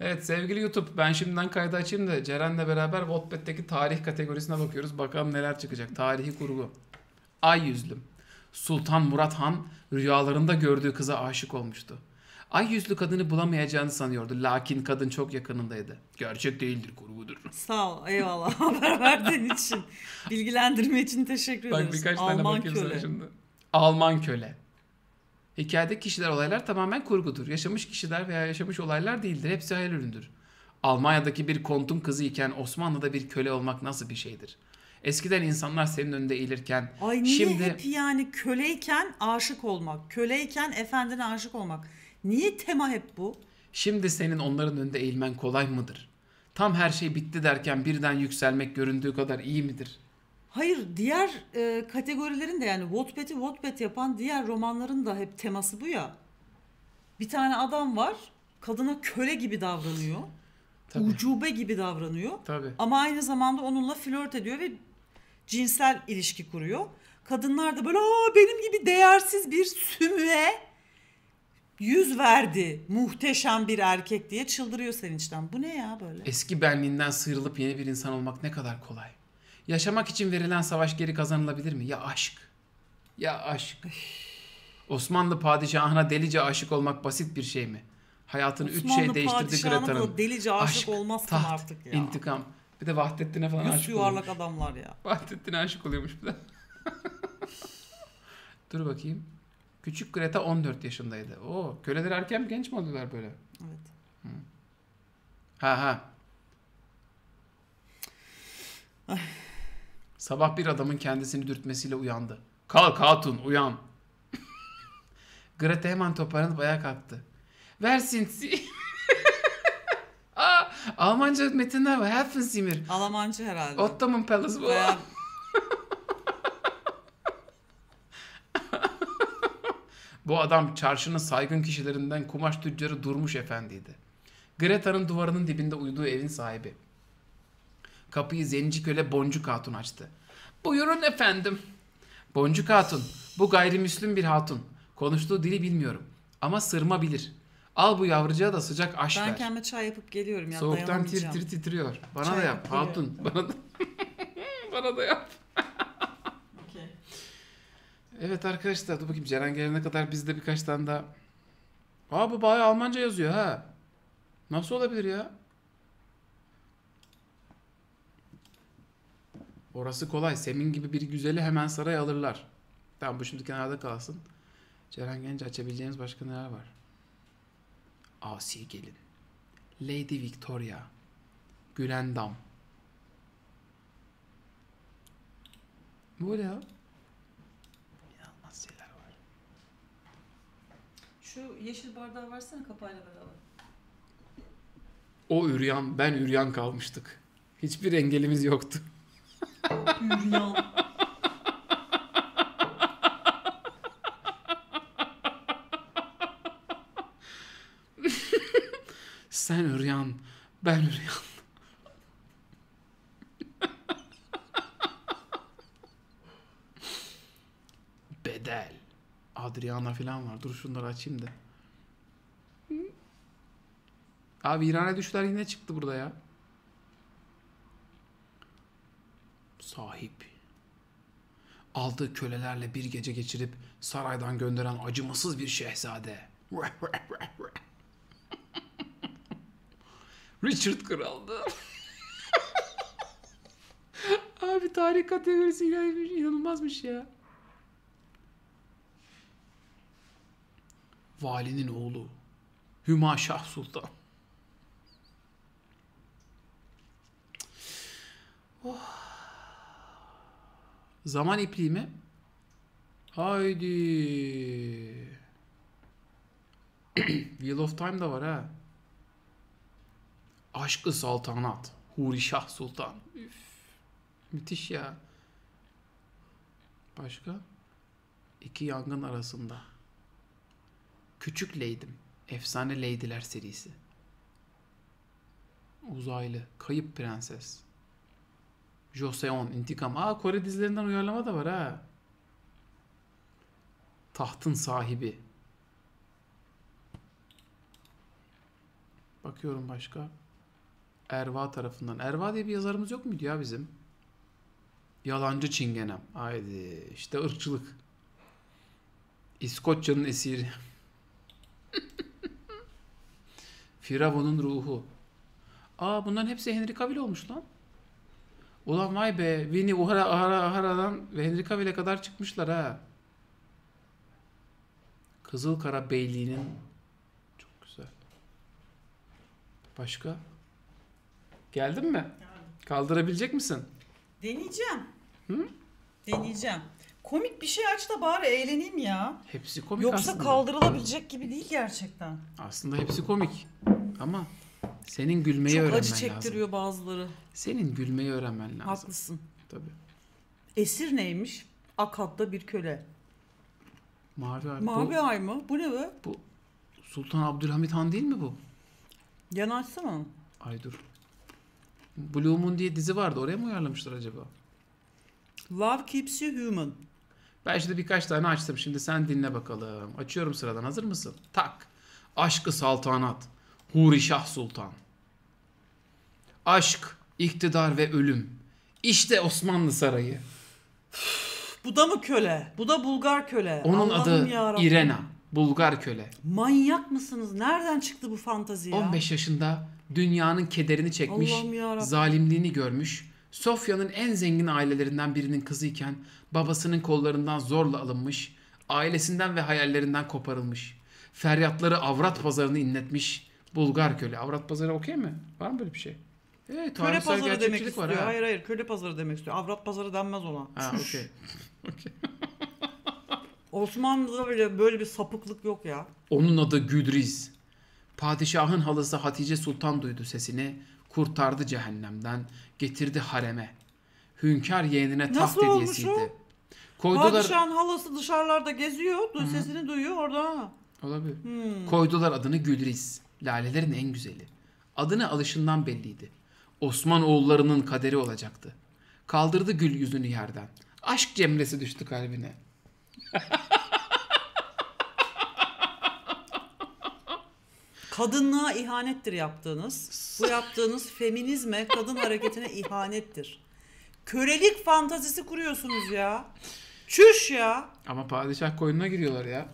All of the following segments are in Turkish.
Evet sevgili YouTube ben şimdiden kaydı açayım da Ceren'le beraber Wattpad'deki tarih kategorisine bakıyoruz. Bakalım neler çıkacak. Tarihi kurgu. Ay yüzlüm. Sultan Murat Han rüyalarında gördüğü kıza aşık olmuştu. Ay yüzlü kadını bulamayacağını sanıyordu. Lakin kadın çok yakınındaydı. Gerçek değildir, kurgudur. Sağ ol, eyvallah haber verdiğin için. Bilgilendirme için teşekkür ederiz. Bak birkaç Alman tane bakayım köle. sana şimdi. Alman köle. Hikayedeki kişiler olaylar tamamen kurgudur. Yaşamış kişiler veya yaşamış olaylar değildir. Hepsi hayal üründür. Almanya'daki bir kontun kızı iken Osmanlı'da bir köle olmak nasıl bir şeydir? Eskiden insanlar senin önünde eğilirken Ay niye şimdi hep yani köleyken aşık olmak, köleyken efendine aşık olmak. Niye tema hep bu? Şimdi senin onların önünde eğilmen kolay mıdır? Tam her şey bitti derken birden yükselmek göründüğü kadar iyi midir? Hayır diğer e, kategorilerin de yani Wattpad'i Wattpad yapan diğer romanların da hep teması bu ya. Bir tane adam var kadına köle gibi davranıyor. Tabii. Ucube gibi davranıyor. Tabii. Ama aynı zamanda onunla flört ediyor ve cinsel ilişki kuruyor. Kadınlar da böyle Aa, benim gibi değersiz bir sümüğe yüz verdi muhteşem bir erkek diye çıldırıyor sevinçten. Bu ne ya böyle? Eski benliğinden sıyrılıp yeni bir insan olmak ne kadar kolay. Yaşamak için verilen savaş geri kazanılabilir mi? Ya aşk. Ya aşk. Osmanlı padişahına delice aşık olmak basit bir şey mi? Hayatını Osmanlı üç şey değiştirdi Greta'nın. da delice aşık aşk, olmaz taht, artık ya. İntikam. Bir de Vahdettin'e falan Yüz aşık yuvarlak adamlar ya. Vahdettin'e aşık oluyormuş bir de. Dur bakayım. Küçük Greta 14 yaşındaydı. Oo, köleler erken genç mi alıyorlar böyle? Evet. Hı. Ha ha. Sabah bir adamın kendisini dürtmesiyle uyandı. Kalk hatun uyan. Greta hemen toparlanıp ayağa kalktı. Versin si... Aa, Almanca metinler var. Helfen Simir. Almancı herhalde. Ottoman Palace bu. Bayağı... bu adam çarşının saygın kişilerinden kumaş tüccarı Durmuş Efendi'ydi. Greta'nın duvarının dibinde uyuduğu evin sahibi. Kapıyı zenci köle Boncuk Hatun açtı. Buyurun efendim. Boncuk Hatun, bu gayrimüslim bir hatun. Konuştuğu dili bilmiyorum ama sırma bilir. Al bu yavrucağa da sıcak aş ben ver. Ben kendime çay yapıp geliyorum ya Soğuktan tir tir titriyor. Bana çay da yap hatun. Bana da, bana da yap. Evet arkadaşlar dur bakayım Ceren gelene kadar bizde birkaç tane daha. Aa bu bayağı Almanca yazıyor ha. Nasıl olabilir ya? Orası kolay. Semin gibi bir güzeli hemen saraya alırlar. Tamam bu şimdi kenarda kalsın. Ceren Genç açabileceğimiz başka neler var? Asi Gelin. Lady Victoria. Gülendam. Bu ne ya? İnanılmaz şeyler var. Şu yeşil bardağı versene kapağıyla beraber. O üryan, ben üryan kalmıştık. Hiçbir engelimiz yoktu. Hüryan. Sen Hüryan, ben Hüryan. Bedel. Adriana falan var. Dur şunları açayım da. Abi İran'a düşler yine çıktı burada ya. sahip. Aldığı kölelerle bir gece geçirip saraydan gönderen acımasız bir şehzade. Richard kraldı. Abi tarih kategorisi inanılmazmış şey ya. Valinin oğlu Hüma Şah Sultan. Oh. Zaman ipliği mi? Haydi. Wheel of Time da var ha. Aşkı Saltanat. Huri Şah Sultan. Üf. Müthiş ya. Başka? İki yangın arasında. Küçük Leydim. Efsane Leydiler serisi. Uzaylı. Kayıp Prenses. Joseon, İntikam. Aa Kore dizilerinden uyarlama da var ha. Tahtın sahibi. Bakıyorum başka. Erva tarafından. Erva diye bir yazarımız yok muydu ya bizim? Yalancı çingenem. Haydi işte ırkçılık. İskoçya'nın esiri. Firavun'un ruhu. Aa bunların hepsi Henry Cavill olmuş lan. Ulan vay be Vini Uhara Ahara Ahara'dan ve Henry Cavill'e kadar çıkmışlar ha. Kızıl Kara Beyliği'nin çok güzel. Başka? Geldin mi? Geldim. Kaldırabilecek misin? Deneyeceğim. Hı? Deneyeceğim. Komik bir şey aç da bari eğleneyim ya. Hepsi komik Yoksa aslında. kaldırılabilecek gibi değil gerçekten. Aslında hepsi komik. Ama senin gülmeyi Çok öğrenmen acı lazım. bazıları. Senin gülmeyi öğrenmen lazım. Haklısın. Tabii. Esir neymiş? Akat'ta bir köle. Mavi ay. Mavi bu, ay mı? Bu ne be? Bu Sultan Abdülhamit Han değil mi bu? Yan açsana. Ay dur. Blue Moon diye dizi vardı. Oraya mı uyarlamışlar acaba? Love Keeps You Human. Ben şimdi birkaç tane açtım. Şimdi sen dinle bakalım. Açıyorum sıradan. Hazır mısın? Tak. Aşkı saltanat. Huri Şah Sultan. Aşk, iktidar ve ölüm. İşte Osmanlı Sarayı. Bu da mı köle? Bu da Bulgar köle. Onun Allah'ım adı yarabbim. İrena. Bulgar köle. Manyak mısınız? Nereden çıktı bu fantazi ya? 15 yaşında dünyanın kederini çekmiş, zalimliğini görmüş, Sofya'nın en zengin ailelerinden birinin kızıyken babasının kollarından zorla alınmış, ailesinden ve hayallerinden koparılmış, feryatları avrat pazarını inletmiş, Bulgar köle. Avrat pazarı okey mi? Var mı böyle bir şey? Evet, köle pazarı demek istiyor. Var, ha. Hayır hayır köle pazarı demek istiyor. Avrat pazarı denmez ona. Ha okey. Osmanlı'da bile böyle bir sapıklık yok ya. Onun adı Güdriz. Padişahın halası Hatice Sultan duydu sesini. Kurtardı cehennemden. Getirdi hareme. Hünkar yeğenine taht Nasıl hediyesiydi. Koydular... Padişahın halası dışarılarda geziyor. hı Sesini duyuyor orada. Olabilir. Hmm. Koydular adını Gülriz. Lalelerin en güzeli. Adını alışından belliydi. Osman oğullarının kaderi olacaktı. Kaldırdı gül yüzünü yerden. Aşk cemresi düştü kalbine. Kadınlığa ihanettir yaptığınız. Bu yaptığınız feminizme, kadın hareketine ihanettir. Körelik fantazisi kuruyorsunuz ya. Çüş ya. Ama padişah koyununa giriyorlar ya.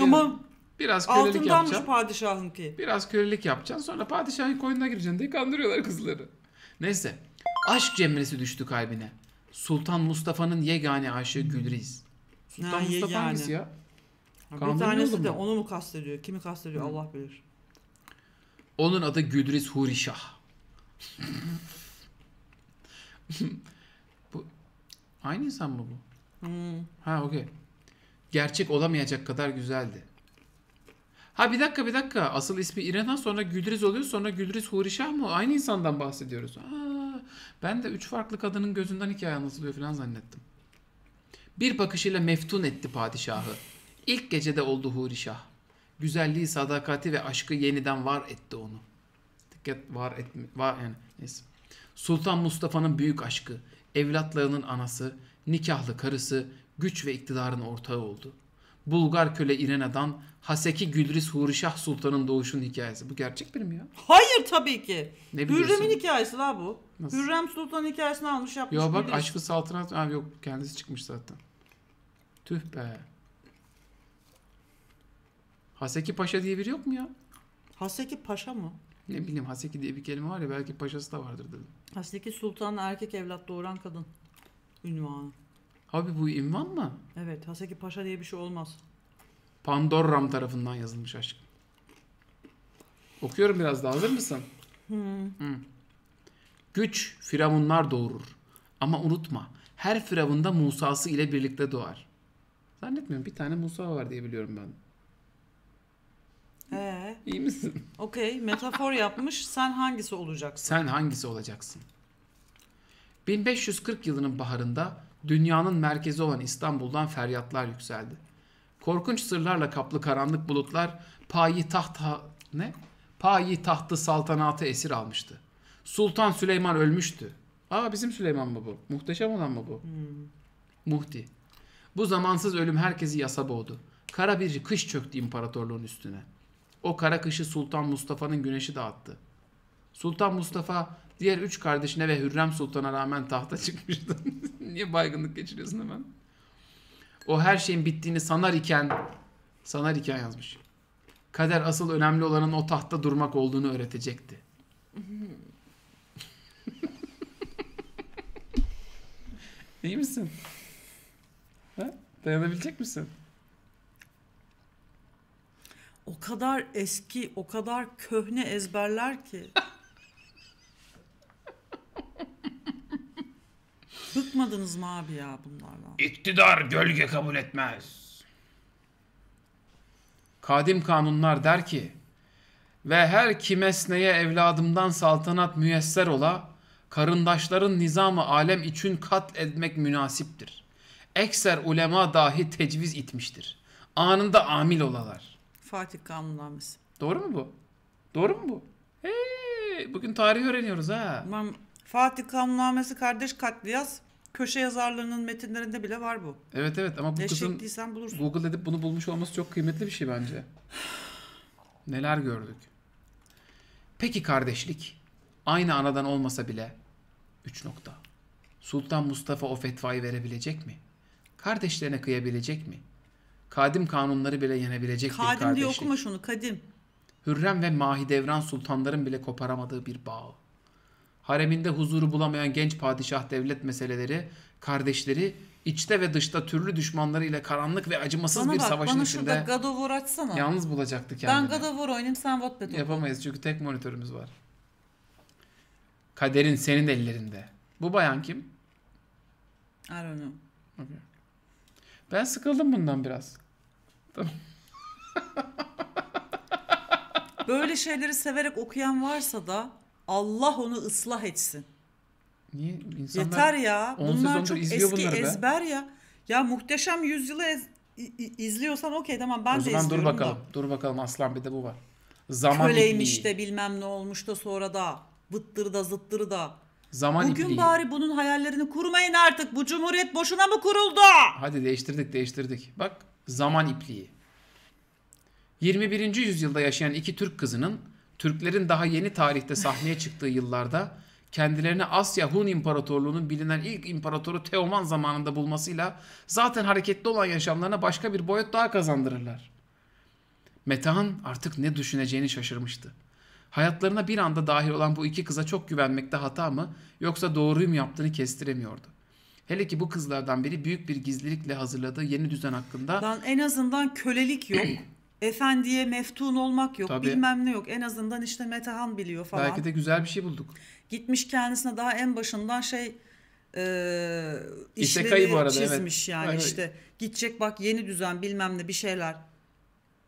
Ama Biraz kölelik Altındanmış padişahın ki. Biraz kölelik yapacaksın. Sonra padişahın koyununa gireceksin diye kandırıyorlar kızları. Neyse. Aşk cemresi düştü kalbine. Sultan Mustafa'nın yegane aşığı Gülriz. Sultan ha, Mustafa yegane. hangisi ya? Ha, bir tanesi de mu? onu mu kastediyor? Kimi kastediyor Hı. Allah bilir. Onun adı Gülriz Hurişah. bu aynı insan mı bu? Hmm. Ha okey. Gerçek olamayacak kadar güzeldi. Ha bir dakika bir dakika. Asıl ismi İrena sonra Gülriz oluyor. Sonra Gülriz Hurişah mı? Aynı insandan bahsediyoruz. Aa, ben de üç farklı kadının gözünden hikaye anlatılıyor falan zannettim. Bir bakışıyla meftun etti padişahı. İlk gecede oldu Hurişah. Güzelliği, sadakati ve aşkı yeniden var etti onu. Dikkat var etmi var yani neyse. Sultan Mustafa'nın büyük aşkı, evlatlarının anası, nikahlı karısı, güç ve iktidarın ortağı oldu.'' Bulgar köle İrena'dan Haseki Gülris Hurişah Sultan'ın doğuşun hikayesi. Bu gerçek bir mi ya? Hayır tabii ki. Ne Hürrem'in hikayesi la bu. Nasıl? Hürrem Sultan'ın hikayesini almış yapmış. Ya bak aşkı saltanat. Abi yok kendisi çıkmış zaten. Tüh be. Haseki Paşa diye biri yok mu ya? Haseki Paşa mı? Ne bileyim Haseki diye bir kelime var ya belki paşası da vardır dedim. Haseki Sultan erkek evlat doğuran kadın. Ünvanı. Abi bu imvan mı? Evet Haseki Paşa diye bir şey olmaz. Pandorram tarafından yazılmış aşkım. Okuyorum biraz daha hazır mısın? Hı. Hmm. Hmm. Güç firavunlar doğurur. Ama unutma her firavun da Musa'sı ile birlikte doğar. Zannetmiyorum bir tane Musa var diye biliyorum ben. Ee, İyi misin? Okey metafor yapmış sen hangisi olacaksın? Sen hangisi olacaksın? 1540 yılının baharında dünyanın merkezi olan İstanbul'dan feryatlar yükseldi. Korkunç sırlarla kaplı karanlık bulutlar payi taht ne? Payi tahtı saltanatı esir almıştı. Sultan Süleyman ölmüştü. Aa bizim Süleyman mı bu? Muhteşem olan mı bu? Hmm. Muhti. Bu zamansız ölüm herkesi yasa boğdu. Kara bir kış çöktü imparatorluğun üstüne. O kara kışı Sultan Mustafa'nın güneşi dağıttı. Sultan Mustafa Diğer üç kardeşine ve Hürrem Sultan'a rağmen tahta çıkmıştı. Niye baygınlık geçiriyorsun hemen? O her şeyin bittiğini sanar iken, sanar iken yazmış. Kader asıl önemli olanın o tahtta durmak olduğunu öğretecekti. İyi misin? Ha? Dayanabilecek misin? O kadar eski, o kadar köhne ezberler ki. Bıkmadınız mı abi ya bunlardan? İktidar gölge kabul etmez. Kadim kanunlar der ki ve her kimesneye evladımdan saltanat müyesser ola, karındaşların nizamı alem için kat etmek münasiptir. Ekser ulema dahi tecviz itmiştir. Anında amil olalar. Fatih Kanunlanması. Doğru mu bu? Doğru mu bu? Hey, bugün tarih öğreniyoruz ha. Ben Fatih Kanunamesi Kardeş Katlias köşe yazarlarının metinlerinde bile var bu. Evet evet ama bu ne kızın Google edip bunu bulmuş olması çok kıymetli bir şey bence. Neler gördük. Peki kardeşlik aynı anadan olmasa bile 3 nokta. Sultan Mustafa o fetvayı verebilecek mi? Kardeşlerine kıyabilecek mi? Kadim kanunları bile yenebilecek Kadim bir kardeşlik. Kadim diye okuma şunu Kadim. Hürrem ve Mahidevran sultanların bile koparamadığı bir bağ hareminde huzuru bulamayan genç padişah devlet meseleleri, kardeşleri içte ve dışta türlü düşmanlarıyla karanlık ve acımasız bana bir bak, savaşın bana içinde. Bana şurada God açsana. Yalnız bulacaktı kendini. Ben God of War oynayayım sen Wattpad oku. Yapamayız çünkü tek monitörümüz var. Kaderin senin ellerinde. Bu bayan kim? I don't know. Okay. Ben sıkıldım bundan biraz. Böyle şeyleri severek okuyan varsa da Allah onu ıslah etsin. Niye? İnsanlar Yeter ya. Bunlar çok eski ezber ya. Ya muhteşem yüzyılı ez, izliyorsan okey tamam ben o de izliyorum. zaman dur bakalım. Da. Dur bakalım aslan bir de bu var. Zaman Köleymiş ipliği. de bilmem ne olmuş da sonra da. Vıttır da zıttır da. Zaman Bugün ipliği. bari bunun hayallerini kurmayın artık. Bu cumhuriyet boşuna mı kuruldu? Hadi değiştirdik değiştirdik. Bak zaman ipliği. 21. yüzyılda yaşayan iki Türk kızının Türklerin daha yeni tarihte sahneye çıktığı yıllarda kendilerini Asya Hun İmparatorluğu'nun bilinen ilk imparatoru Teoman zamanında bulmasıyla zaten hareketli olan yaşamlarına başka bir boyut daha kazandırırlar. Metehan artık ne düşüneceğini şaşırmıştı. Hayatlarına bir anda dahil olan bu iki kıza çok güvenmekte hata mı yoksa doğruyu mu yaptığını kestiremiyordu. Hele ki bu kızlardan biri büyük bir gizlilikle hazırladığı yeni düzen hakkında... Lan en azından kölelik yok. efendiye meftun olmak yok Tabii. bilmem ne yok en azından işte Metehan biliyor falan. Belki de güzel bir şey bulduk. Gitmiş kendisine daha en başından şey e, işleri bu arada, çizmiş evet. yani Aynen. işte gidecek bak yeni düzen bilmem ne bir şeyler.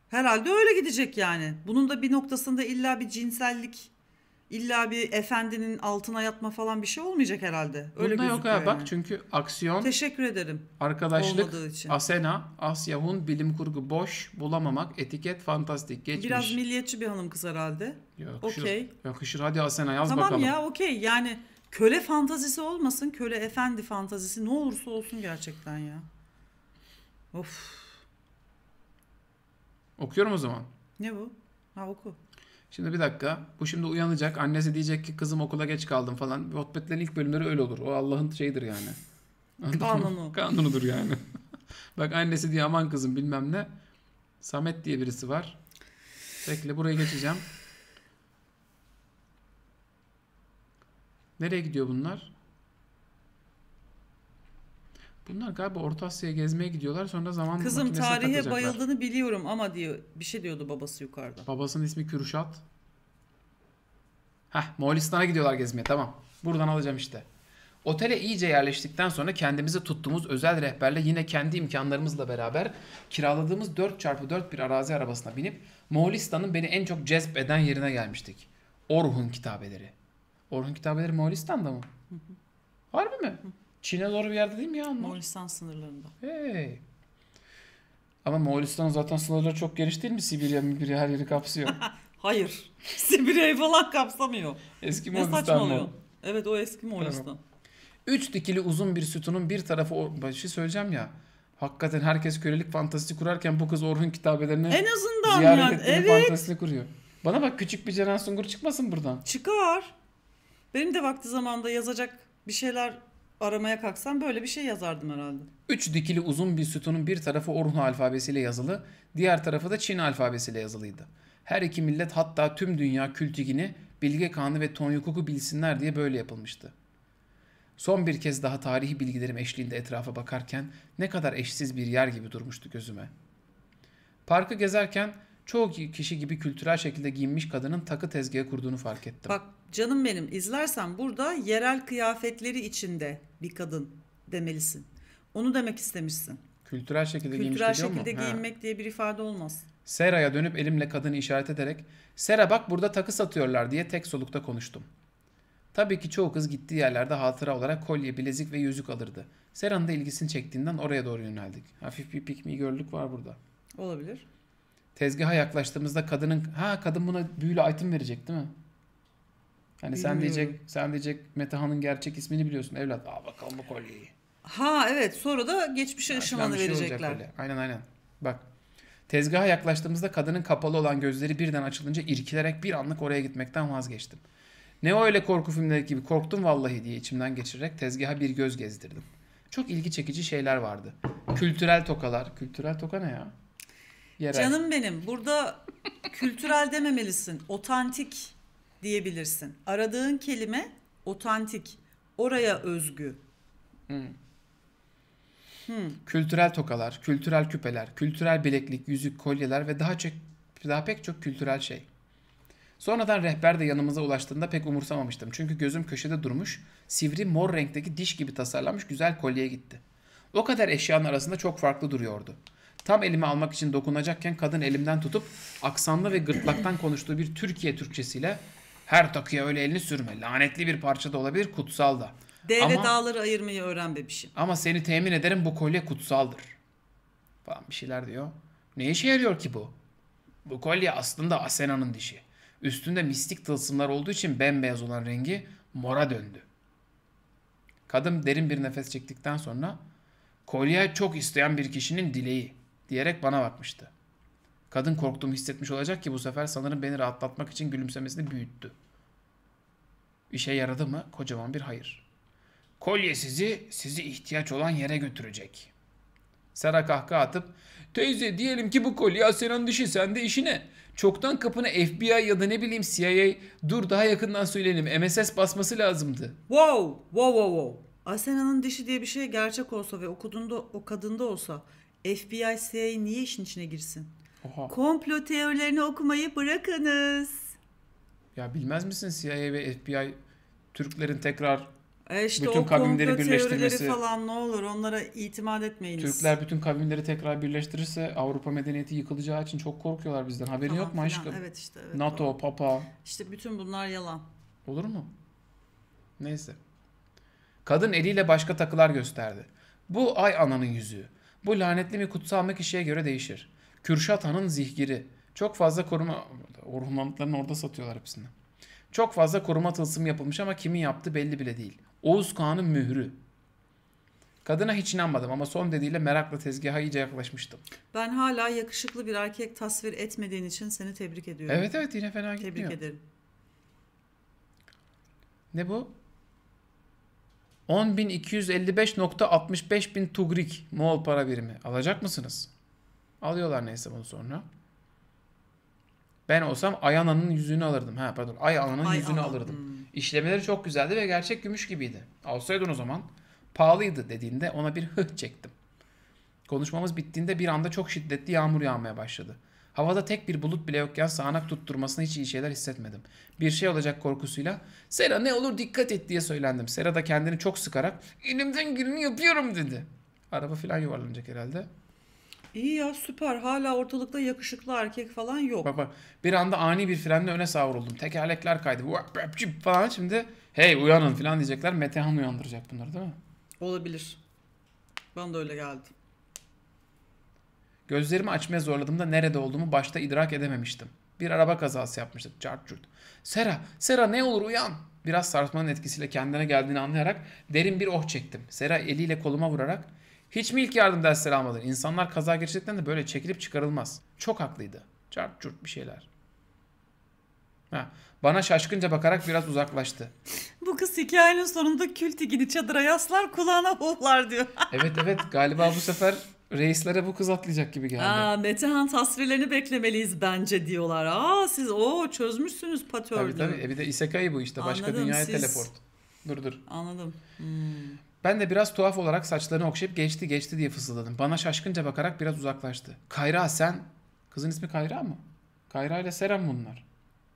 Herhalde öyle gidecek yani. Bunun da bir noktasında illa bir cinsellik İlla bir efendinin altına yatma falan bir şey olmayacak herhalde. Öyle Bunda yok ha yani. bak çünkü aksiyon. Teşekkür ederim. Arkadaşlık, için. Asena, Asyahun, bilim kurgu boş, bulamamak, etiket fantastik geçmiş. Biraz milliyetçi bir hanım kız herhalde. Yakışır. Okey. Yakışır hadi Asena yaz tamam bakalım. Tamam ya okey yani köle fantazisi olmasın köle efendi fantazisi ne olursa olsun gerçekten ya. Of. Okuyorum o zaman. Ne bu? Ha oku. Şimdi bir dakika. Bu şimdi uyanacak. Annesi diyecek ki kızım okula geç kaldım falan. Hotbetlerin ilk bölümleri öyle olur. O Allah'ın şeyidir yani. Kanunu. Kanunudur yani. Bak annesi diye aman kızım bilmem ne. Samet diye birisi var. Bekle buraya geçeceğim. Nereye gidiyor bunlar? Bunlar galiba Orta Asya'ya gezmeye gidiyorlar sonra zaman Kızım makinesine tarihe bayıldığını biliyorum ama diyor bir şey diyordu babası yukarıda. Babasının ismi Kürşat. Heh Moğolistan'a gidiyorlar gezmeye tamam. Buradan alacağım işte. Otele iyice yerleştikten sonra kendimizi tuttuğumuz özel rehberle yine kendi imkanlarımızla beraber kiraladığımız 4x4 bir arazi arabasına binip Moğolistan'ın beni en çok cezbeden yerine gelmiştik. Orhun kitabeleri. Orhun kitabeleri Moğolistan'da mı? Harbi mi? Çin'e doğru bir yerde değil mi ya? Moğolistan sınırlarında. Hey. Ama Moğolistan zaten sınırları çok geniş değil mi? Sibirya, Mibirya her yeri kapsıyor. Hayır. Sibirya'yı falan kapsamıyor. Eski Moğolistan mı? Evet o eski Moğolistan. Tamam. Üç dikili uzun bir sütunun bir tarafı... Bir şey söyleyeceğim ya. Hakikaten herkes kölelik fantazisi kurarken bu kız Orhun kitabelerini en azından ziyaret yani. evet. fantazisini kuruyor. Bana bak küçük bir Ceren Sungur çıkmasın buradan. Çıkar. Benim de vakti zamanda yazacak bir şeyler aramaya kalksam böyle bir şey yazardım herhalde. Üç dikili uzun bir sütunun bir tarafı Orhun alfabesiyle yazılı, diğer tarafı da Çin alfabesiyle yazılıydı. Her iki millet hatta tüm dünya Kültigin'i, Bilge Kağan'ı ve Tonyukuk'u bilsinler diye böyle yapılmıştı. Son bir kez daha tarihi bilgilerim eşliğinde etrafa bakarken ne kadar eşsiz bir yer gibi durmuştu gözüme. Parkı gezerken çoğu kişi gibi kültürel şekilde giyinmiş kadının takı tezgahı kurduğunu fark ettim. Bak canım benim izlersen burada yerel kıyafetleri içinde bir kadın demelisin. Onu demek istemişsin. Kültürel şekilde giyinmiş Kültürel şekilde mu? giyinmek ha. diye bir ifade olmaz. Sera'ya dönüp elimle kadını işaret ederek Sera bak burada takı satıyorlar diye tek solukta konuştum. Tabii ki çoğu kız gittiği yerlerde hatıra olarak kolye, bilezik ve yüzük alırdı. Sera'nın da ilgisini çektiğinden oraya doğru yöneldik. Hafif bir pikmi görlük var burada. Olabilir tezgaha yaklaştığımızda kadının ha kadın buna büyülü item verecek değil mi? Yani sen diyecek sen diyecek Metehan'ın gerçek ismini biliyorsun evlat. Aa bakalım bu kolyeyi. Ha evet sonra da geçmişe ışımanı şey verecekler. Aynen aynen. Bak Tezgaha yaklaştığımızda kadının kapalı olan gözleri birden açılınca irkilerek bir anlık oraya gitmekten vazgeçtim. Ne o öyle korku filmleri gibi korktum vallahi diye içimden geçirerek tezgaha bir göz gezdirdim. Çok ilgi çekici şeyler vardı. Kültürel tokalar. Kültürel toka ne ya? Yerel. Canım benim burada kültürel dememelisin. Otantik diyebilirsin. Aradığın kelime otantik. Oraya özgü. Hmm. Hmm. Kültürel tokalar, kültürel küpeler, kültürel bileklik, yüzük, kolyeler ve daha, çok, daha pek çok kültürel şey. Sonradan rehber de yanımıza ulaştığında pek umursamamıştım. Çünkü gözüm köşede durmuş, sivri mor renkteki diş gibi tasarlanmış güzel kolye gitti. O kadar eşyanın arasında çok farklı duruyordu. Tam elimi almak için dokunacakken kadın elimden tutup aksanlı ve gırtlaktan konuştuğu bir Türkiye Türkçesiyle her takıya öyle elini sürme. Lanetli bir parça da olabilir, kutsal da. Devlet ama, ağları ayırmayı öğren bebişim. Ama seni temin ederim bu kolye kutsaldır. Falan bir şeyler diyor. Ne işe yarıyor ki bu? Bu kolye aslında Asena'nın dişi. Üstünde mistik tılsımlar olduğu için bembeyaz olan rengi mora döndü. Kadın derin bir nefes çektikten sonra kolye çok isteyen bir kişinin dileği diyerek bana bakmıştı. Kadın korktuğumu hissetmiş olacak ki bu sefer sanırım beni rahatlatmak için gülümsemesini büyüttü. İşe yaradı mı? Kocaman bir hayır. Kolye sizi, sizi ihtiyaç olan yere götürecek. Sera kahkaha atıp, teyze diyelim ki bu kolye Asya'nın dışı sende işine. Çoktan kapını FBI ya da ne bileyim CIA, dur daha yakından söyleyelim MSS basması lazımdı. Wow, wow, wow, wow. Asena'nın dişi diye bir şey gerçek olsa ve o o kadında olsa FBI CIA niye işin içine girsin? Oha. Komplo teorilerini okumayı bırakınız. Ya bilmez misin CIA ve FBI Türklerin tekrar e işte bütün o kavimleri birleştirmesi falan ne olur onlara itimat etmeyiniz. Türkler bütün kabinleri tekrar birleştirirse Avrupa medeniyeti yıkılacağı için çok korkuyorlar bizden. Haberin tamam, yok mu aşkım? Evet işte. Evet, NATO, doğru. Papa. İşte bütün bunlar yalan. Olur mu? Neyse. Kadın eliyle başka takılar gösterdi. Bu ay ananın yüzüğü. Bu lanetli bir mi kutsanlı kişiye göre değişir. Kürşat Han'ın zihgiri. Çok fazla koruma... Orhunlandıklarını orada satıyorlar hepsini. Çok fazla koruma tılsımı yapılmış ama kimin yaptı belli bile değil. Oğuz Kağan'ın mührü. Kadına hiç inanmadım ama son dediğiyle merakla tezgaha iyice yaklaşmıştım. Ben hala yakışıklı bir erkek tasvir etmediğin için seni tebrik ediyorum. Evet evet yine fena gitmiyor. Tebrik ederim. Ne bu? 10.255.65 bin tugrik Moğol para birimi. Alacak mısınız? Alıyorlar neyse bunu sonra. Ben olsam Ayana'nın yüzünü alırdım. Ha pardon Ayana'nın Ay yüzüğünü Ana. alırdım. Hmm. İşlemeleri çok güzeldi ve gerçek gümüş gibiydi. Alsaydın o zaman pahalıydı dediğinde ona bir hıh çektim. Konuşmamız bittiğinde bir anda çok şiddetli yağmur yağmaya başladı. Havada tek bir bulut bile yokken sağanak tutturmasına hiç iyi şeyler hissetmedim. Bir şey olacak korkusuyla Sera ne olur dikkat et diye söylendim. Sera da kendini çok sıkarak elimden geleni yapıyorum dedi. Araba filan yuvarlanacak herhalde. İyi ya süper. Hala ortalıkta yakışıklı erkek falan yok. Bak bak bir anda ani bir frenle öne savruldum. Tekerlekler kaydı. Vap, vap, falan şimdi hey uyanın falan diyecekler. Metehan uyandıracak bunları değil mi? Olabilir. Bana da öyle geldi. Gözlerimi açmaya zorladığımda nerede olduğumu başta idrak edememiştim. Bir araba kazası yapmıştık cart curt. Sera, Sera ne olur uyan. Biraz sarsmanın etkisiyle kendine geldiğini anlayarak derin bir oh çektim. Sera eliyle koluma vurarak hiç mi ilk yardım dersleri almadın? İnsanlar kaza geçirdiklerinde böyle çekilip çıkarılmaz. Çok haklıydı. Cart curt bir şeyler. Ha, bana şaşkınca bakarak biraz uzaklaştı. bu kız hikayenin sonunda kül tikini çadıra yaslar kulağına hohlar diyor. evet evet galiba bu sefer reislere bu kız atlayacak gibi geldi. Aa, Metehan tasvirlerini beklemeliyiz bence diyorlar. Aa siz o çözmüşsünüz patör Tabii tabii. E bir de isekai bu işte. Başka Anladım, dünyaya siz... teleport. Dur dur. Anladım. Hmm. Ben de biraz tuhaf olarak saçlarını okşayıp geçti geçti diye fısıldadım. Bana şaşkınca bakarak biraz uzaklaştı. Kayra sen... Kızın ismi Kayra mı? Kayra ile Seren bunlar.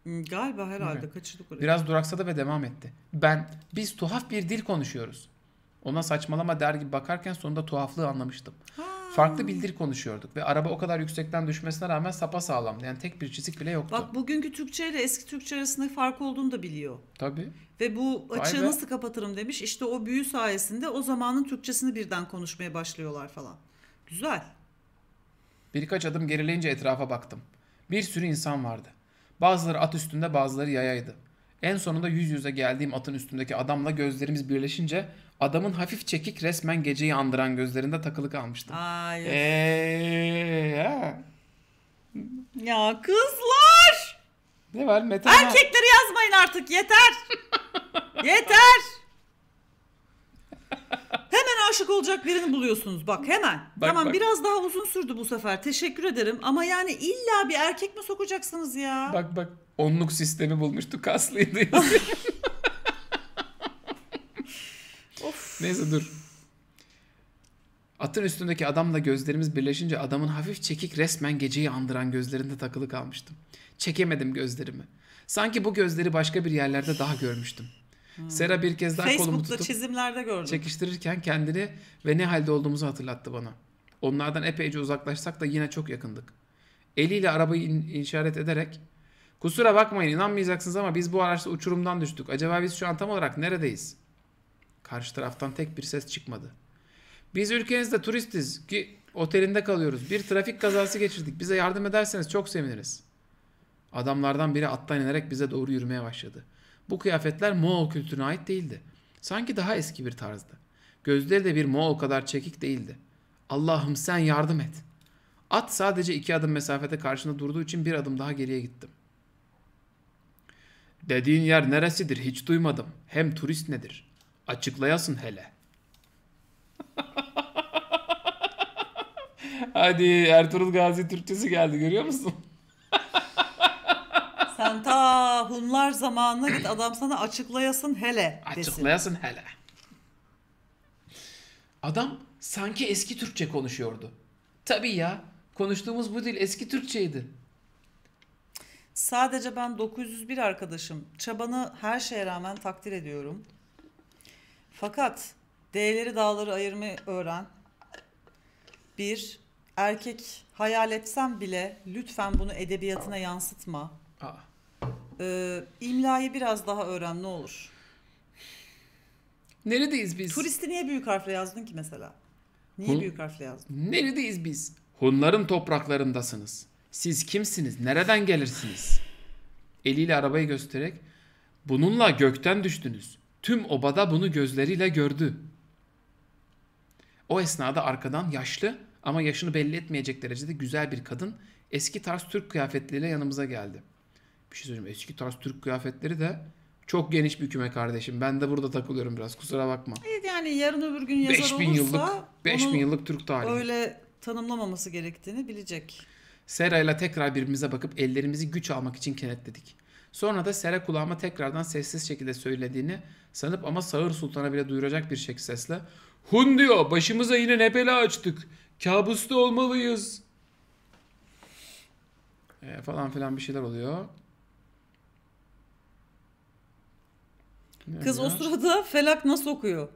Hmm, galiba herhalde okay. kaçırdık orayı. Biraz duraksadı ve devam etti. Ben biz tuhaf bir dil konuşuyoruz. Ona saçmalama der gibi bakarken sonunda tuhaflığı anlamıştım. Ha farklı bildir konuşuyorduk ve araba o kadar yüksekten düşmesine rağmen sapa sağlamdı. Yani tek bir çizik bile yoktu. Bak bugünkü Türkçe ile eski Türkçe arasında fark olduğunu da biliyor. Tabii. Ve bu açığı nasıl kapatırım demiş. İşte o büyü sayesinde o zamanın Türkçesini birden konuşmaya başlıyorlar falan. Güzel. Birkaç adım gerileyince etrafa baktım. Bir sürü insan vardı. Bazıları at üstünde bazıları yayaydı. En sonunda yüz yüze geldiğim atın üstündeki adamla gözlerimiz birleşince adamın hafif çekik resmen geceyi andıran gözlerinde takılı kalmıştım. Ay. Ee, ya. ya kızlar! Ne var Mete? Erkekleri yazmayın artık yeter. yeter. Hemen aşık olacak birini buluyorsunuz bak hemen. Bak, tamam bak. biraz daha uzun sürdü bu sefer. Teşekkür ederim ama yani illa bir erkek mi sokacaksınız ya? Bak bak onluk sistemi bulmuştu kaslıydı. of. Neyse dur. Atın üstündeki adamla gözlerimiz birleşince adamın hafif çekik resmen geceyi andıran gözlerinde takılı kalmıştım. Çekemedim gözlerimi. Sanki bu gözleri başka bir yerlerde daha görmüştüm. Sera bir kez daha Facebook'ta kolumu tutup çizimlerde gördüm. çekiştirirken kendini ve ne halde olduğumuzu hatırlattı bana. Onlardan epeyce uzaklaşsak da yine çok yakındık. Eliyle arabayı in- işaret ederek Kusura bakmayın inanmayacaksınız ama biz bu araçla uçurumdan düştük. Acaba biz şu an tam olarak neredeyiz? Karşı taraftan tek bir ses çıkmadı. Biz ülkenizde turistiz ki otelinde kalıyoruz. Bir trafik kazası geçirdik. Bize yardım ederseniz çok seviniriz. Adamlardan biri attan inerek bize doğru yürümeye başladı. Bu kıyafetler Moğol kültürüne ait değildi. Sanki daha eski bir tarzdı. Gözleri de bir Moğol kadar çekik değildi. Allah'ım sen yardım et. At sadece iki adım mesafede karşında durduğu için bir adım daha geriye gittim. Dediğin yer neresidir hiç duymadım. Hem turist nedir? Açıklayasın hele. Hadi Ertuğrul Gazi Türkçesi geldi görüyor musun? Sen ta Hunlar zamanına git adam sana açıklayasın hele desin. Açıklayasın hele. Adam sanki eski Türkçe konuşuyordu. Tabii ya konuştuğumuz bu dil eski Türkçeydi. Sadece ben 901 arkadaşım. Çabanı her şeye rağmen takdir ediyorum. Fakat D'leri dağları ayırma öğren. Bir, erkek hayal etsem bile lütfen bunu edebiyatına yansıtma. Ee, imlayı biraz daha öğren ne olur. Neredeyiz biz? Turisti niye büyük harfle yazdın ki mesela? Niye Hun- büyük harfle yazdın? Neredeyiz biz? Hunların topraklarındasınız. Siz kimsiniz? Nereden gelirsiniz? Eliyle arabayı göstererek bununla gökten düştünüz. Tüm obada bunu gözleriyle gördü. O esnada arkadan yaşlı ama yaşını belli etmeyecek derecede güzel bir kadın eski tarz Türk kıyafetleriyle yanımıza geldi. Bir şey söyleyeyim. Eski tarz Türk kıyafetleri de çok geniş bir küme kardeşim. Ben de burada takılıyorum biraz. Kusura bakma. Evet yani yarın öbür gün yazar 5000 olursa yıllık 5000 yıllık Türk tarihi. Öyle tanımlamaması gerektiğini bilecek. Sera ile tekrar birbirimize bakıp ellerimizi güç almak için kenetledik. Sonra da Sera kulağıma tekrardan sessiz şekilde söylediğini sanıp ama Sağır Sultan'a bile duyuracak bir şekilde sesle Hun diyor başımıza yine ne bela açtık. Kabusta olmalıyız. E, falan filan bir şeyler oluyor. Kız o sırada felak nasıl okuyor?